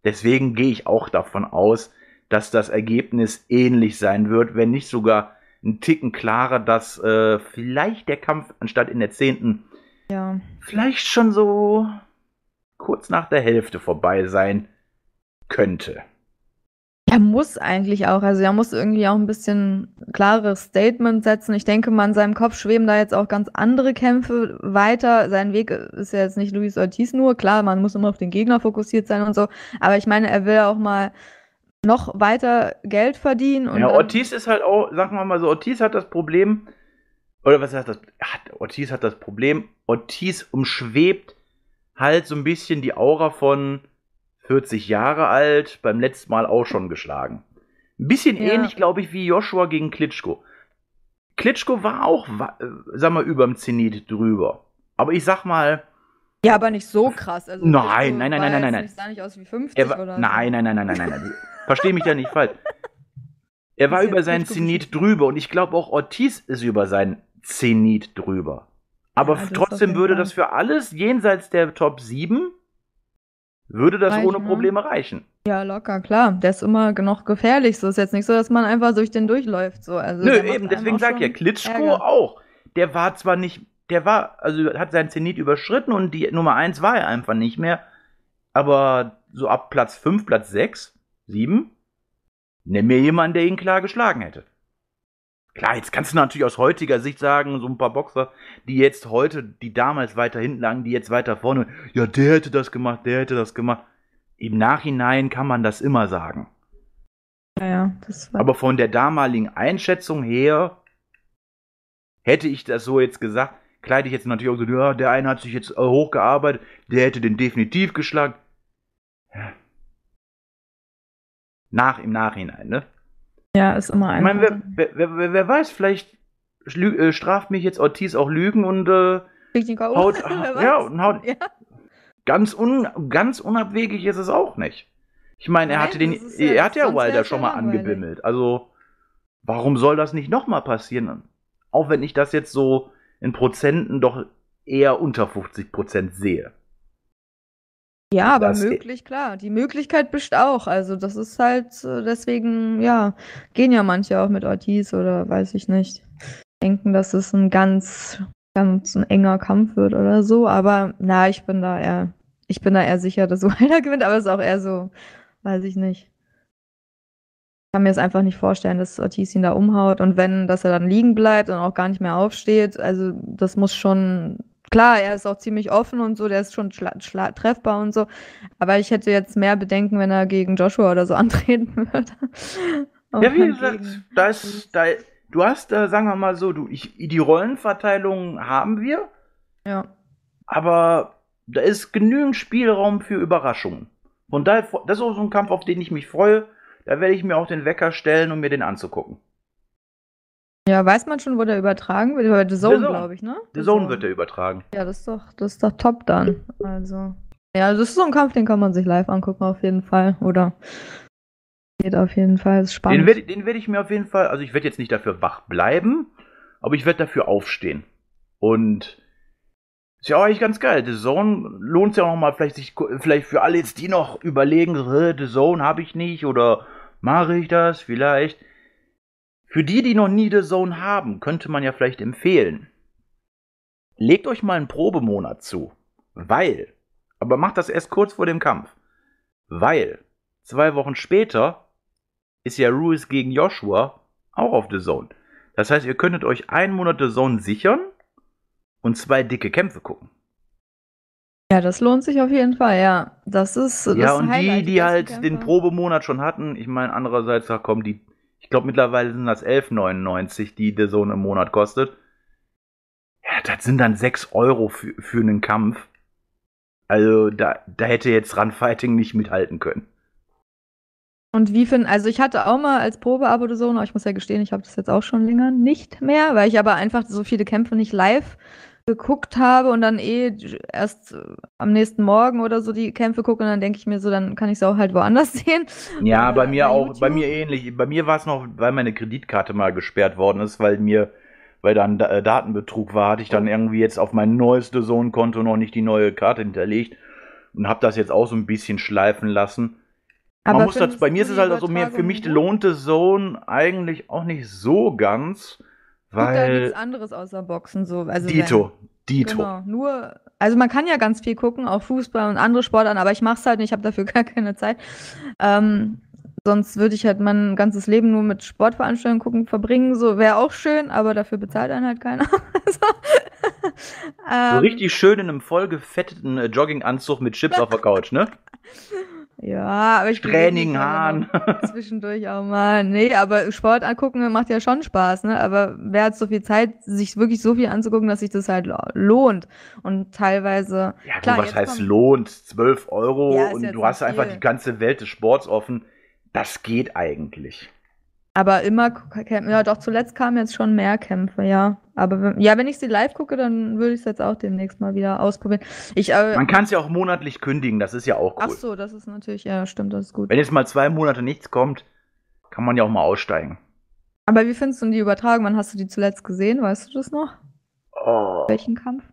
Deswegen gehe ich auch davon aus, dass das Ergebnis ähnlich sein wird, wenn nicht sogar ein Ticken klarer, dass äh, vielleicht der Kampf anstatt in der zehnten ja. vielleicht schon so kurz nach der Hälfte vorbei sein könnte. Er muss eigentlich auch, also er muss irgendwie auch ein bisschen klareres Statement setzen. Ich denke mal, in seinem Kopf schweben da jetzt auch ganz andere Kämpfe weiter. Sein Weg ist ja jetzt nicht Luis Ortiz nur. Klar, man muss immer auf den Gegner fokussiert sein und so. Aber ich meine, er will auch mal noch weiter Geld verdienen. Und ja, Ortiz ist halt auch, sagen wir mal so, Ortiz hat das Problem, oder was heißt das? Ortiz hat das Problem, Ortiz umschwebt halt so ein bisschen die Aura von 40 Jahre alt, beim letzten Mal auch schon geschlagen. Ein bisschen ja. ähnlich, glaube ich, wie Joshua gegen Klitschko. Klitschko war auch, äh, sag mal, überm Zenit drüber. Aber ich sag mal. Ja, aber nicht so krass. Also nein, nein, nein, nein, nein, nein, nein. sah nicht aus wie 50 war, oder nein, nein, nein, nein, nein, nein, nein. Versteh mich da nicht falsch. Er war über seinen Zenit drüber und ich glaube auch Ortiz ist über seinen Zenit drüber. Aber ja, trotzdem würde das für alles jenseits der Top 7 würde das Reichen, ohne Probleme ne? reichen. Ja, locker, klar. Der ist immer noch gefährlich. So ist jetzt nicht so, dass man einfach durch den durchläuft. So. Also, Nö, eben, deswegen sag ich ja, Klitschko Ärger. auch. Der war zwar nicht, der war, also hat seinen Zenit überschritten und die Nummer 1 war er einfach nicht mehr. Aber so ab Platz 5, Platz 6, 7, nimm mir jemanden, der ihn klar geschlagen hätte. Klar, jetzt kannst du natürlich aus heutiger Sicht sagen, so ein paar Boxer, die jetzt heute, die damals weiter hinten lagen, die jetzt weiter vorne, ja, der hätte das gemacht, der hätte das gemacht. Im Nachhinein kann man das immer sagen. Ja, ja, das war Aber von der damaligen Einschätzung her hätte ich das so jetzt gesagt, kleide ich jetzt natürlich auch so, ja, der eine hat sich jetzt hochgearbeitet, der hätte den definitiv geschlagen. Nach im Nachhinein, ne? Ja, ist immer ein. Ich meine, wer, wer, wer, wer, weiß, vielleicht äh, straft mich jetzt Ortiz auch Lügen und äh, haut, ja, und haut. Ja. Ganz, un, ganz unabwegig ist es auch nicht. Ich meine, er hatte den, ja, er hat ja Wilder schon mal angebimmelt. Also, warum soll das nicht nochmal passieren? Auch wenn ich das jetzt so in Prozenten doch eher unter 50 Prozent sehe. Ja, aber möglich, klar. Die Möglichkeit besteht auch. Also das ist halt, äh, deswegen, ja, gehen ja manche auch mit Ortiz oder weiß ich nicht. Denken, dass es ein ganz, ganz ein enger Kampf wird oder so. Aber na, ich bin da eher, ich bin da eher sicher, dass Wilder gewinnt, aber es ist auch eher so, weiß ich nicht. Ich kann mir es einfach nicht vorstellen, dass Ortiz ihn da umhaut und wenn, dass er dann liegen bleibt und auch gar nicht mehr aufsteht. Also das muss schon klar, er ist auch ziemlich offen und so, der ist schon treffbar und so. Aber ich hätte jetzt mehr Bedenken, wenn er gegen Joshua oder so antreten würde. ja, wie gesagt, da ist, da, du hast, äh, sagen wir mal so, du, ich, die Rollenverteilung haben wir. Ja. Aber da ist genügend Spielraum für Überraschungen. Von daher, das ist auch so ein Kampf, auf den ich mich freue. Da werde ich mir auch den Wecker stellen, um mir den anzugucken. Ja, weiß man schon, wo der übertragen wird? Bei The Zone, glaube ich, ne? The, Zone, Zone wird der übertragen. Ja, das ist doch, das ist doch top dann. Also. Ja, das ist so ein Kampf, den kann man sich live angucken, auf jeden Fall. Oder geht auf jeden Fall, ist spannend. Den werde werd ich mir auf jeden Fall, also ich werde jetzt nicht dafür wach bleiben, aber ich werde dafür aufstehen. Und ist ja auch eigentlich ganz geil. The Zone lohnt es ja auch nochmal, vielleicht, sich, vielleicht für alle jetzt, die noch überlegen, The Zone habe ich nicht oder mache ich das vielleicht für die, die noch nie The Zone haben, könnte man ja vielleicht empfehlen, legt euch mal einen Probemonat zu. Weil, aber macht das erst kurz vor dem Kampf. Weil, zwei Wochen später ist ja Ruiz gegen Joshua auch auf The Zone. Das heißt, ihr könntet euch einen Monat The Zone sichern und zwei dicke Kämpfe gucken. Ja, das lohnt sich auf jeden Fall, ja. Das ist. Das ja, und die, die halt den Probemonat schon hatten, ich meine, andererseits, da kommen die ich glaube, mittlerweile sind das 11,99, die der Sohn im Monat kostet. Ja, das sind dann 6 Euro für, für einen Kampf. Also, da, da hätte jetzt Runfighting nicht mithalten können. Und wie finden, also ich hatte auch mal als Probeabo oder so, ich muss ja gestehen, ich habe das jetzt auch schon länger nicht mehr, weil ich aber einfach so viele Kämpfe nicht live geguckt habe und dann eh erst am nächsten Morgen oder so die Kämpfe gucke und dann denke ich mir so, dann kann ich es auch halt woanders sehen. Ja, bei äh, mir auch, YouTube. bei mir ähnlich. Bei mir war es noch, weil meine Kreditkarte mal gesperrt worden ist, weil mir, weil dann äh, Datenbetrug war, hatte ich dann irgendwie jetzt auf mein neuestes Sohnkonto noch nicht die neue Karte hinterlegt und habe das jetzt auch so ein bisschen schleifen lassen. Aber muss das, bei mir ist es halt so, also, für mich lohnte Sohn eigentlich auch nicht so ganz weil gibt da nichts anderes außer Boxen so. Also Dito, wenn, Dito. Genau, nur, also man kann ja ganz viel gucken, auch Fußball und andere Sportarten, aber ich mache es halt nicht, ich habe dafür gar keine Zeit. Ähm, sonst würde ich halt mein ganzes Leben nur mit Sportveranstaltungen gucken, verbringen, so wäre auch schön, aber dafür bezahlt einen halt keiner. Also, so. so ähm, richtig schön in einem vollgefetteten äh, Jogginganzug mit Chips auf der Couch, ne? Ja, aber ich eh Training, Hahn. Zwischendurch auch mal. Nee, aber Sport angucken macht ja schon Spaß, ne? Aber wer hat so viel Zeit, sich wirklich so viel anzugucken, dass sich das halt lohnt? Und teilweise. Ja, klar, du, was heißt lohnt? 12 Euro ja, und du hast viel. einfach die ganze Welt des Sports offen. Das geht eigentlich. Aber immer, ja doch, zuletzt kamen jetzt schon mehr Kämpfe, ja. Aber ja, wenn ich sie live gucke, dann würde ich es jetzt auch demnächst mal wieder ausprobieren. Ich, äh, Man kann es ja auch monatlich kündigen, das ist ja auch cool. Ach so, das ist natürlich, ja, stimmt, das ist gut. Wenn jetzt mal zwei Monate nichts kommt, kann man ja auch mal aussteigen. Aber wie findest du die Übertragung? Wann hast du die zuletzt gesehen? Weißt du das noch? Oh. Welchen Kampf?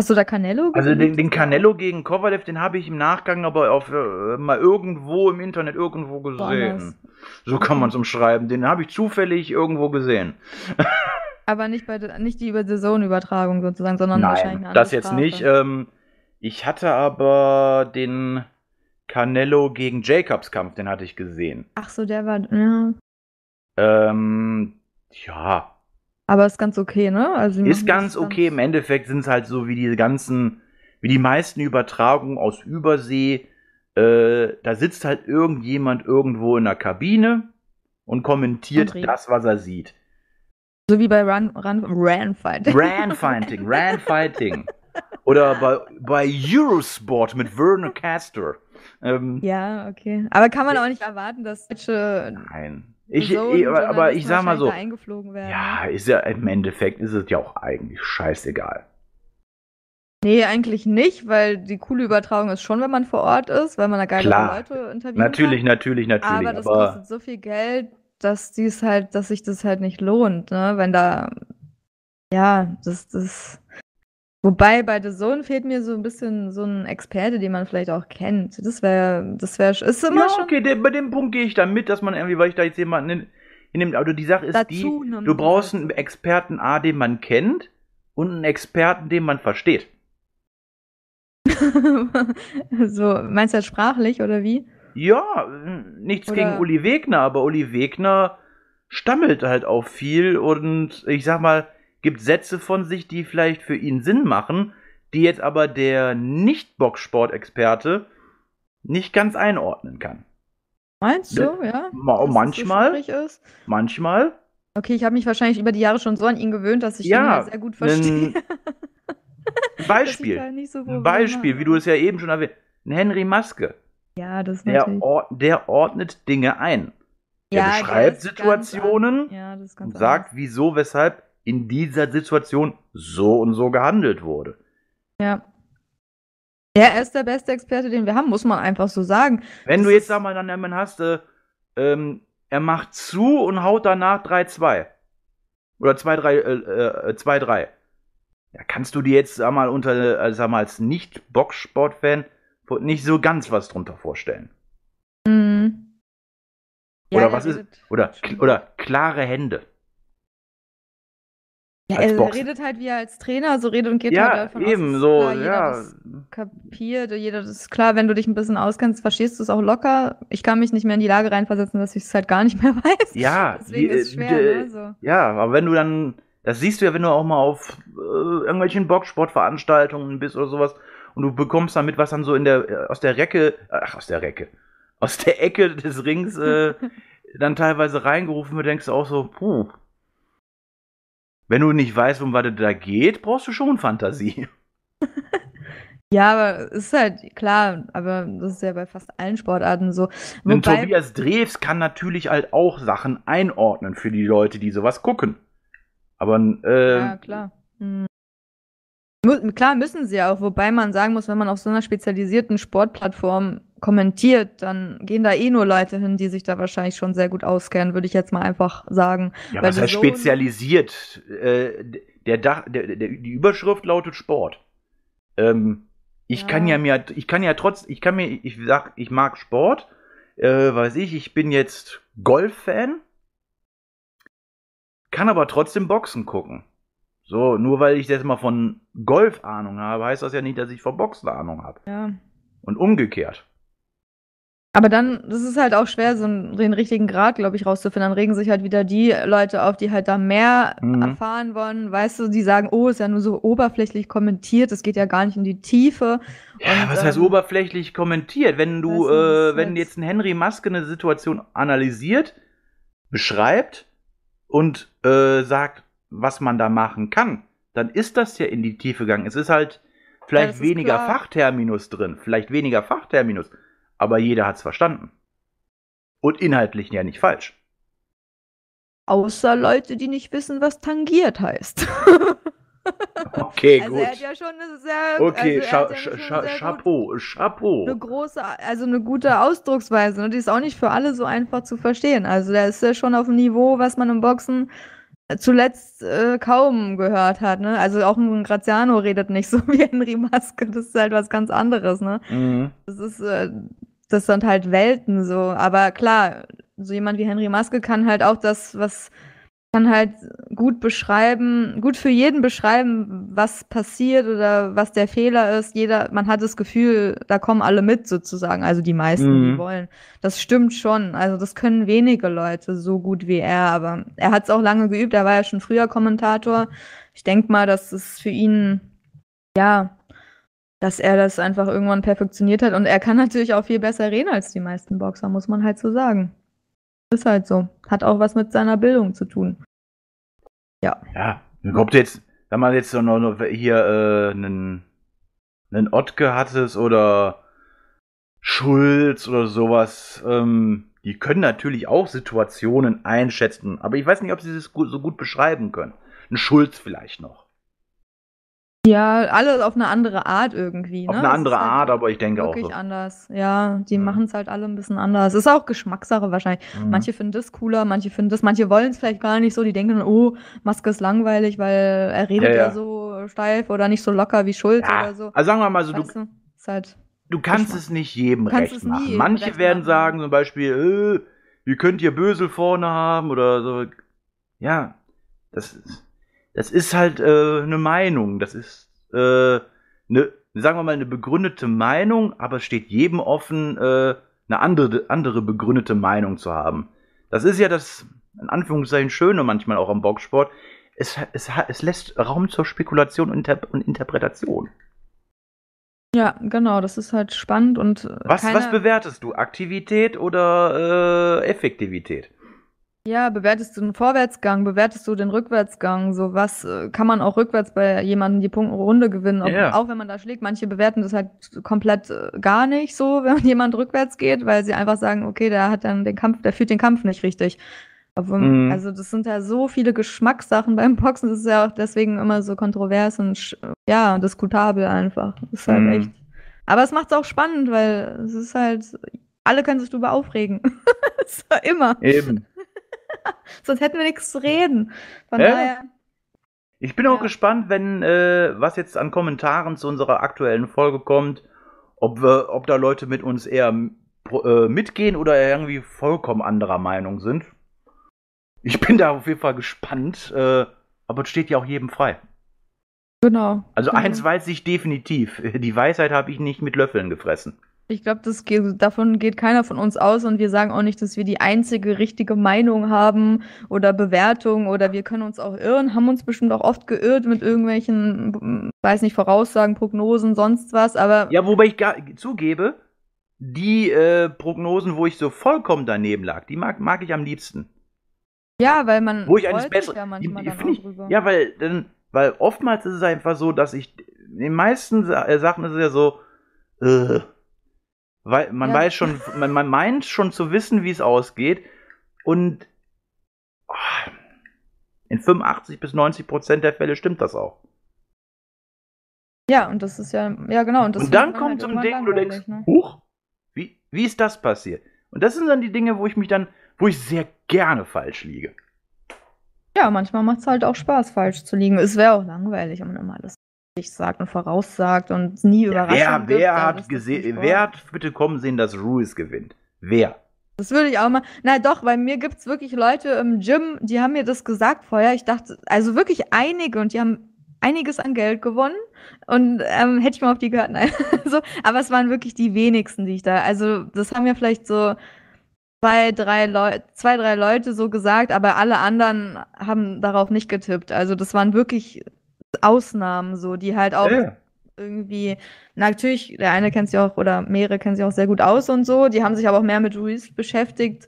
Hast du da Canelo gesehen? Also den, den Canelo gegen Kovalev, den habe ich im Nachgang aber auf, äh, mal irgendwo im Internet irgendwo gesehen. So kann man es umschreiben. Den habe ich zufällig irgendwo gesehen. aber nicht, bei, nicht die über Saisonübertragung sozusagen, sondern Nein, wahrscheinlich eine das jetzt Strafe. nicht. Ähm, ich hatte aber den Canelo gegen Jacobs Kampf, den hatte ich gesehen. Ach so, der war, ja. Ähm, ja, aber ist ganz okay, ne? Also ist ganz okay. Ganz Im Endeffekt sind es halt so wie die ganzen, wie die meisten Übertragungen aus Übersee. Äh, da sitzt halt irgendjemand irgendwo in der Kabine und kommentiert und das, was er sieht. So wie bei Run, Run, Fighting, Ran Fighting. Oder bei, bei Eurosport mit Werner Castor. Ähm, ja, okay. Aber kann man auch nicht erwarten, dass deutsche Nein. Ich, Personen, ich aber ich sag mal so. Ja, ne? ist ja im Endeffekt ist es ja auch eigentlich scheißegal. Nee, eigentlich nicht, weil die coole Übertragung ist schon, wenn man vor Ort ist, weil man da geile Klar. Leute interviewt. Natürlich, kann. natürlich, natürlich. Aber das aber kostet so viel Geld, dass dies halt, dass sich das halt nicht lohnt, ne? Wenn da ja, das, das Wobei bei The Zone fehlt mir so ein bisschen so ein Experte, den man vielleicht auch kennt. Das wäre, das wäre, ist immer ja, schon. Okay, der, bei dem Punkt gehe ich dann mit, dass man irgendwie, weil ich da jetzt jemanden in, Aber die Sache ist Dazu die, du brauchst einen Experten A, den man kennt und einen Experten, den man versteht. so, meinst du das sprachlich oder wie? Ja, nichts oder? gegen Uli Wegner, aber Uli Wegner stammelt halt auch viel und ich sag mal, gibt Sätze von sich, die vielleicht für ihn Sinn machen, die jetzt aber der Nicht-Boxsport-Experte nicht ganz einordnen kann. Meinst du, ne? ja? Ma manchmal. So manchmal. Okay, ich habe mich wahrscheinlich über die Jahre schon so an ihn gewöhnt, dass ich ihn ja, sehr gut verstehe. Beispiel. Halt so Beispiel, wie du es ja eben schon erwähnt. hast. Henry Maske. Ja, das der, or der ordnet Dinge ein. Ja, beschreibt Situationen, ja, sagt, wieso, weshalb in dieser Situation so und so gehandelt wurde. Ja. er ist der beste Experte, den wir haben, muss man einfach so sagen. Wenn das du jetzt sag mal dann jemanden hast, äh, ähm, er macht zu und haut danach 3-2. Oder 2-3, 2 Äh, äh ja, kannst du dir jetzt, sag mal, unter, äh, sag mal, als Nicht-Boxsport-Fan nicht so ganz was drunter vorstellen. Mhm. Oder ja, was ist, oder, oder klare Hände. Ja, er Boxen. redet halt, wie er als Trainer so redet und geht ja, halt davon eben, aus, so, klar, jeder ja. das kapiert, jeder das ist klar, wenn du dich ein bisschen auskennst, verstehst du es auch locker. Ich kann mich nicht mehr in die Lage reinversetzen, dass ich es halt gar nicht mehr weiß. Ja, deswegen die, ist es schwer. Die, ne? so. Ja, aber wenn du dann, das siehst du ja, wenn du auch mal auf äh, irgendwelchen Boxsportveranstaltungen bist oder sowas und du bekommst damit was dann so in der äh, aus der Recke, ach aus der Recke, aus der Ecke des Rings äh, dann teilweise reingerufen du denkst auch so, puh wenn du nicht weißt, um was es da geht, brauchst du schon Fantasie. ja, aber ist halt klar, aber das ist ja bei fast allen Sportarten so. Wobei, Denn Tobias Drews kann natürlich halt auch Sachen einordnen für die Leute, die sowas gucken. Aber äh, ja, klar. Hm. Klar müssen sie auch, wobei man sagen muss, wenn man auf so einer spezialisierten Sportplattform kommentiert, dann gehen da eh nur Leute hin, die sich da wahrscheinlich schon sehr gut auskennen, würde ich jetzt mal einfach sagen. Ja, was heißt so spezialisiert? Äh, der, Dach, der, der, die Überschrift lautet Sport. Ähm, ich ja. kann ja mir, ich kann ja trotz, ich kann mir, ich sag, ich mag Sport, äh, weiß ich, ich bin jetzt Golf-Fan, kann aber trotzdem Boxen gucken. So, nur weil ich jetzt mal von Golf Ahnung habe, heißt das ja nicht, dass ich von Boxen Ahnung habe. Ja. Und umgekehrt. Aber dann, das ist halt auch schwer, so den richtigen Grad, glaube ich, rauszufinden. Dann regen sich halt wieder die Leute auf, die halt da mehr mhm. erfahren wollen. Weißt du, die sagen, oh, ist ja nur so oberflächlich kommentiert, es geht ja gar nicht in die Tiefe. Ja, Und, was ähm, heißt oberflächlich kommentiert? Wenn du, äh, wenn jetzt ein Henry Maske eine Situation analysiert, beschreibt, und äh, sagt, was man da machen kann, dann ist das ja in die Tiefe gegangen. Es ist halt vielleicht ist weniger klar. Fachterminus drin, vielleicht weniger Fachterminus, aber jeder hat es verstanden. Und inhaltlich ja nicht falsch. Außer Leute, die nicht wissen, was tangiert heißt. Okay, also gut. Er hat ja schon eine sehr, also okay, also ja ja Chapeau, Chapeau. Eine große, also eine gute Ausdrucksweise. Und ne? die ist auch nicht für alle so einfach zu verstehen. Also der ist ja schon auf dem Niveau, was man im Boxen zuletzt äh, kaum gehört hat. Ne? Also auch ein Graziano redet nicht so wie Henry Maske. Das ist halt was ganz anderes. Ne? Mhm. Das ist, äh, das sind halt Welten so. Aber klar, so jemand wie Henry Maske kann halt auch das, was kann halt gut beschreiben, gut für jeden beschreiben, was passiert oder was der Fehler ist. Jeder, man hat das Gefühl, da kommen alle mit sozusagen, also die meisten, mhm. die wollen. Das stimmt schon. Also das können wenige Leute so gut wie er, aber er hat es auch lange geübt. Er war ja schon früher Kommentator. Ich denke mal, dass es für ihn, ja, dass er das einfach irgendwann perfektioniert hat. Und er kann natürlich auch viel besser reden als die meisten Boxer, muss man halt so sagen. Ist halt so. Hat auch was mit seiner Bildung zu tun. Ja. Ja, ob du jetzt, wenn man jetzt noch, noch hier äh, einen, einen Ottke hattest oder Schulz oder sowas, ähm, die können natürlich auch Situationen einschätzen, aber ich weiß nicht, ob sie das so gut beschreiben können. Ein Schulz vielleicht noch. Ja, alle auf eine andere Art irgendwie. Auf ne? eine andere halt Art, aber ich denke wirklich auch. Wirklich so. anders. Ja, die mhm. machen es halt alle ein bisschen anders. Ist auch Geschmackssache wahrscheinlich. Mhm. Manche finden das cooler, manche finden das, manche wollen es vielleicht gar nicht so. Die denken, oh, Maske ist langweilig, weil er redet ja, ja. ja so steif oder nicht so locker wie Schulz ja. oder so. Also sagen wir mal so, weißt du, du, halt du kannst Geschmack. es nicht jedem kannst recht machen. Manche recht werden machen. sagen zum Beispiel, äh, ihr könnt hier Bösel vorne haben oder so. Ja, das ist das ist halt äh, eine Meinung. Das ist äh, eine, sagen wir mal, eine begründete Meinung, aber es steht jedem offen, äh, eine andere, andere begründete Meinung zu haben. Das ist ja das, in Anführungszeichen, Schöne manchmal auch am Boxsport. Es, es, es lässt Raum zur Spekulation und, Inter und Interpretation. Ja, genau, das ist halt spannend und. Äh, was, was bewertest du? Aktivität oder äh, Effektivität? Ja, bewertest du den Vorwärtsgang, bewertest du den Rückwärtsgang? So was äh, kann man auch rückwärts bei jemandem die Punkt Runde gewinnen, ob, yeah. auch wenn man da schlägt. Manche bewerten das halt komplett äh, gar nicht so, wenn jemand rückwärts geht, weil sie einfach sagen, okay, der hat dann den Kampf, der führt den Kampf nicht richtig. Obwohl, mm. Also das sind ja so viele Geschmackssachen beim Boxen, das ist ja auch deswegen immer so kontrovers und ja, diskutabel einfach. Das ist halt mm. echt. Aber es macht es auch spannend, weil es ist halt, alle können sich darüber aufregen. immer. Eben. Sonst hätten wir nichts zu reden. Von ja. daher. Ich bin auch gespannt, wenn äh, was jetzt an Kommentaren zu unserer aktuellen Folge kommt, ob, wir, ob da Leute mit uns eher äh, mitgehen oder irgendwie vollkommen anderer Meinung sind. Ich bin da auf jeden Fall gespannt, äh, aber es steht ja auch jedem frei. Genau. Also genau. eins weiß ich definitiv. Die Weisheit habe ich nicht mit Löffeln gefressen. Ich glaube, geht, davon geht keiner von uns aus und wir sagen auch nicht, dass wir die einzige richtige Meinung haben oder Bewertung oder wir können uns auch irren, haben uns bestimmt auch oft geirrt mit irgendwelchen, weiß nicht, Voraussagen, Prognosen, sonst was, aber. Ja, wobei ich gar, zugebe, die äh, Prognosen, wo ich so vollkommen daneben lag, die mag, mag ich am liebsten. Ja, weil man. Wo ich eines besseren. Ja, manchmal die, die, ich, ja, weil, denn, weil oftmals ist es einfach so, dass ich. In den meisten äh, Sachen ist es ja so, äh, weil man ja. weiß schon, man, man meint schon zu wissen, wie es ausgeht. Und oh, in 85 bis 90 Prozent der Fälle stimmt das auch. Ja, und das ist ja, ja genau. Und, und dann kommt halt so ein Ding, du denkst, ne? huch, wie, wie ist das passiert? Und das sind dann die Dinge, wo ich mich dann, wo ich sehr gerne falsch liege. Ja, manchmal macht es halt auch Spaß, falsch zu liegen. Es wäre auch langweilig, wenn man immer alles sagt und voraussagt und nie ja, überrascht. Wer, wer hat gesehen, wer hat bitte kommen sehen, dass Ruiz gewinnt? Wer? Das würde ich auch mal. Na doch, bei mir gibt's wirklich Leute im Gym, die haben mir das gesagt vorher. Ich dachte, also wirklich einige und die haben einiges an Geld gewonnen und ähm, hätte ich mal auf die gehört. Nein, so, aber es waren wirklich die wenigsten, die ich da. Also das haben ja vielleicht so zwei drei, Leute, zwei, drei Leute so gesagt, aber alle anderen haben darauf nicht getippt. Also das waren wirklich Ausnahmen, so, die halt auch ja. irgendwie, natürlich, der eine kennt sie auch oder mehrere kennen sie auch sehr gut aus und so, die haben sich aber auch mehr mit Ruiz beschäftigt.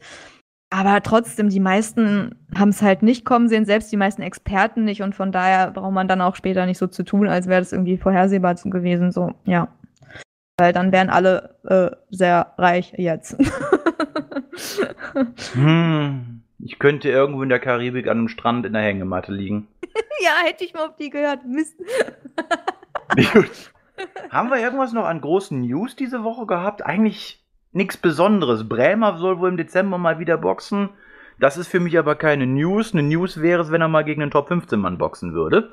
Aber trotzdem, die meisten haben es halt nicht kommen sehen, selbst die meisten Experten nicht. Und von daher braucht man dann auch später nicht so zu tun, als wäre das irgendwie vorhersehbar gewesen. So, ja. Weil dann wären alle äh, sehr reich jetzt. hm. Ich könnte irgendwo in der Karibik an einem Strand in der Hängematte liegen. ja, hätte ich mal auf die gehört. Mist. Haben wir irgendwas noch an großen News diese Woche gehabt? Eigentlich nichts Besonderes. Bremer soll wohl im Dezember mal wieder boxen. Das ist für mich aber keine News. Eine News wäre es, wenn er mal gegen einen Top 15-Mann boxen würde.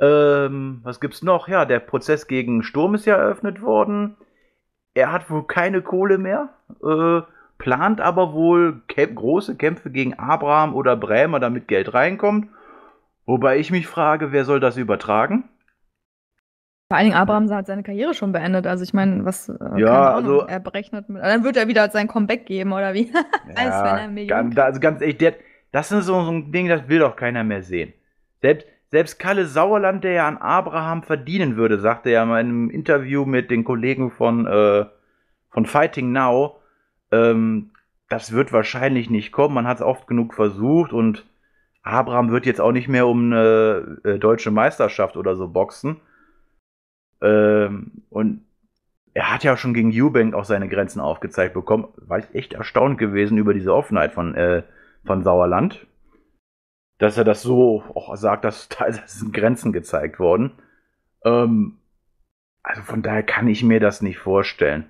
Ähm, was gibt's noch? Ja, der Prozess gegen Sturm ist ja eröffnet worden. Er hat wohl keine Kohle mehr. Äh, plant aber wohl Kämp große Kämpfe gegen Abraham oder Brämer, damit Geld reinkommt. Wobei ich mich frage, wer soll das übertragen? Vor allen Dingen Abraham hat seine Karriere schon beendet. Also ich meine, was äh, ja, also, er berechnet mit. Dann wird er wieder sein Comeback geben, oder wie? ja, ganz, also ganz ehrlich, der, das ist so, ein Ding, das will doch keiner mehr sehen. Selbst, selbst Kalle Sauerland, der ja an Abraham verdienen würde, sagte ja in einem Interview mit den Kollegen von, äh, von Fighting Now, ähm, das wird wahrscheinlich nicht kommen. Man hat es oft genug versucht und Abraham wird jetzt auch nicht mehr um eine äh, deutsche Meisterschaft oder so boxen. Ähm, und er hat ja schon gegen Eubank auch seine Grenzen aufgezeigt bekommen. War ich echt erstaunt gewesen über diese Offenheit von, äh, von Sauerland. Dass er das so auch oh, sagt, dass da sind Grenzen gezeigt worden. Ähm, also von daher kann ich mir das nicht vorstellen.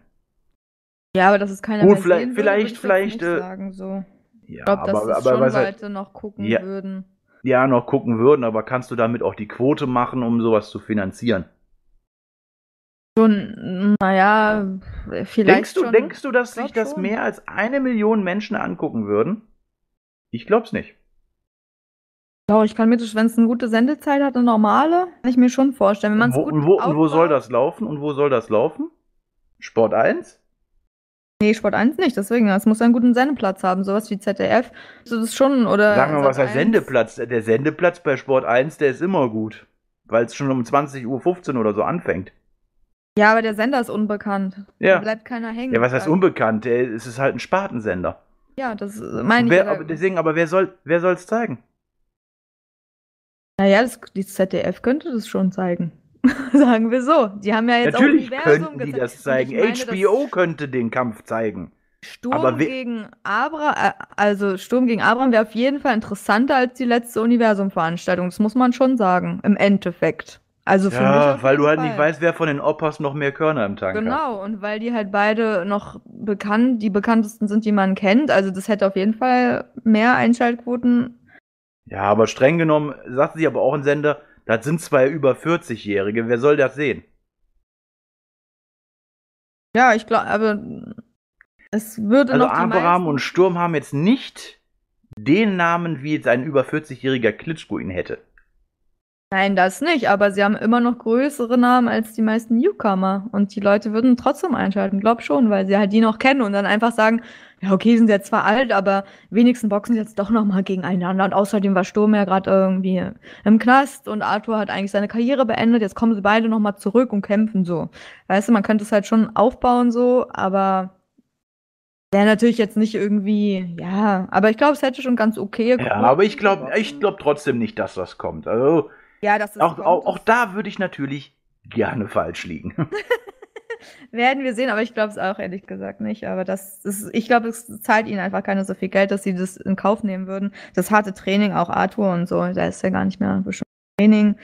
Ja, aber das ist keiner Gut, vielleicht, vielleicht, vielleicht. Äh, sagen, so. Ja, ich glaube, dass aber, aber, schon halt- Leute halt, noch gucken ja, würden. Ja, noch gucken würden, aber kannst du damit auch die Quote machen, um sowas zu finanzieren? Schon, naja, vielleicht. Denkst du, schon, denkst du dass sich das schon. mehr als eine Million Menschen angucken würden? Ich glaub's nicht. Doch, ich kann mir das, wenn es eine gute Sendezeit hat, eine normale, kann ich mir schon vorstellen. Wenn man's wo, gut und, wo, und wo soll das laufen? Und wo soll das laufen? Sport 1? Nee, Sport 1 nicht, deswegen. Es muss einen guten Sendeplatz haben, sowas wie ZDF. Das ist schon, oder. Sagen wir mal, was heißt Sendeplatz? Der Sendeplatz bei Sport 1, der ist immer gut. Weil es schon um 20.15 Uhr oder so anfängt. Ja, aber der Sender ist unbekannt. Ja. Da bleibt keiner hängen. Ja, was heißt also unbekannt? es ist halt ein Spartensender. Ja, das meine wer, halt. Aber, deswegen, aber wer soll wer zeigen? Naja, das, das ZDF könnte das schon zeigen. Sagen wir so. Die haben ja jetzt Natürlich auch Universum könnten die das also zeigen. Meine, HBO könnte den Kampf zeigen. Sturm gegen Abra, äh, also Sturm gegen Abram wäre auf jeden Fall interessanter als die letzte Universum-Veranstaltung. Das muss man schon sagen, im Endeffekt. Also für ja, mich weil du halt Fall. nicht weißt, wer von den Oppas noch mehr Körner im Tank genau, hat. Genau, und weil die halt beide noch bekannt, die bekanntesten sind, die man kennt. Also das hätte auf jeden Fall mehr Einschaltquoten. Ja, aber streng genommen, sagte sich aber auch ein Sender, das sind zwei über 40-Jährige. Wer soll das sehen? Ja, ich glaube, aber es würde also noch. Die Abraham meisten... und Sturm haben jetzt nicht den Namen, wie jetzt ein über 40-jähriger Klitschko ihn hätte. Nein, das nicht, aber sie haben immer noch größere Namen als die meisten Newcomer. Und die Leute würden trotzdem einschalten, glaub schon, weil sie halt die noch kennen und dann einfach sagen, ja, okay, sind jetzt zwar alt, aber wenigstens boxen sie jetzt doch nochmal gegeneinander. Und außerdem war Sturm ja gerade irgendwie im Knast und Arthur hat eigentlich seine Karriere beendet, jetzt kommen sie beide nochmal zurück und kämpfen so. Weißt du, man könnte es halt schon aufbauen so, aber ja, natürlich jetzt nicht irgendwie, ja, aber ich glaube, es hätte schon ganz okay. gekommen. Ja, aber ich glaube ich glaub trotzdem nicht, dass das kommt. Also, ja, das ist auch, auch, auch da würde ich natürlich gerne falsch liegen. Werden wir sehen, aber ich glaube es auch ehrlich gesagt nicht. Aber das ist, ich glaube, es zahlt ihnen einfach keiner so viel Geld, dass sie das in Kauf nehmen würden. Das harte Training, auch Arthur und so, da ist ja gar nicht mehr bestimmt Training.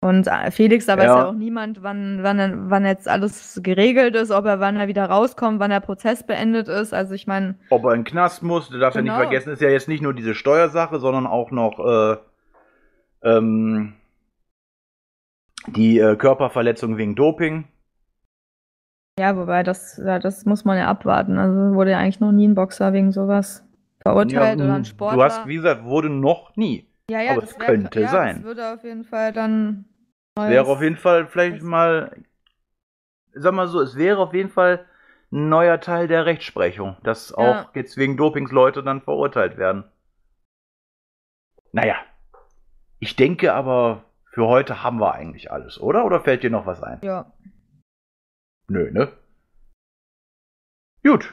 Und äh, Felix, da weiß ja. ja auch niemand, wann, wann, wann jetzt alles geregelt ist, ob er wann er wieder rauskommt, wann der Prozess beendet ist. Also ich meine. Ob er in den Knast muss, du darfst genau. ja nicht genau. vergessen, ist ja jetzt nicht nur diese Steuersache, sondern auch noch äh, ähm, die äh, Körperverletzung wegen Doping. Ja, wobei das, ja, das muss man ja abwarten. Also wurde ja eigentlich noch nie ein Boxer wegen sowas verurteilt ja, oder ein Sportler. Du hast, wie gesagt, wurde noch nie. Ja, ja, Aber das wär, könnte ja, sein. Das würde auf jeden Fall dann. Wäre auf jeden Fall vielleicht mal, sag mal so, es wäre auf jeden Fall ein neuer Teil der Rechtsprechung, dass ja. auch jetzt wegen Dopings Leute dann verurteilt werden. Naja, ich denke aber, für heute haben wir eigentlich alles, oder? Oder fällt dir noch was ein? Ja. Nö, ne? Gut.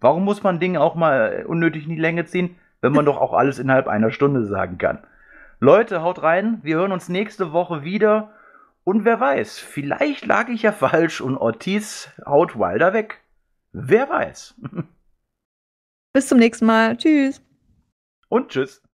Warum muss man Dinge auch mal äh, unnötig in die Länge ziehen, wenn man doch auch alles innerhalb einer Stunde sagen kann? Leute, haut rein. Wir hören uns nächste Woche wieder. Und wer weiß, vielleicht lag ich ja falsch und Ortiz haut Wilder weg. Wer weiß. Bis zum nächsten Mal. Tschüss. Und tschüss.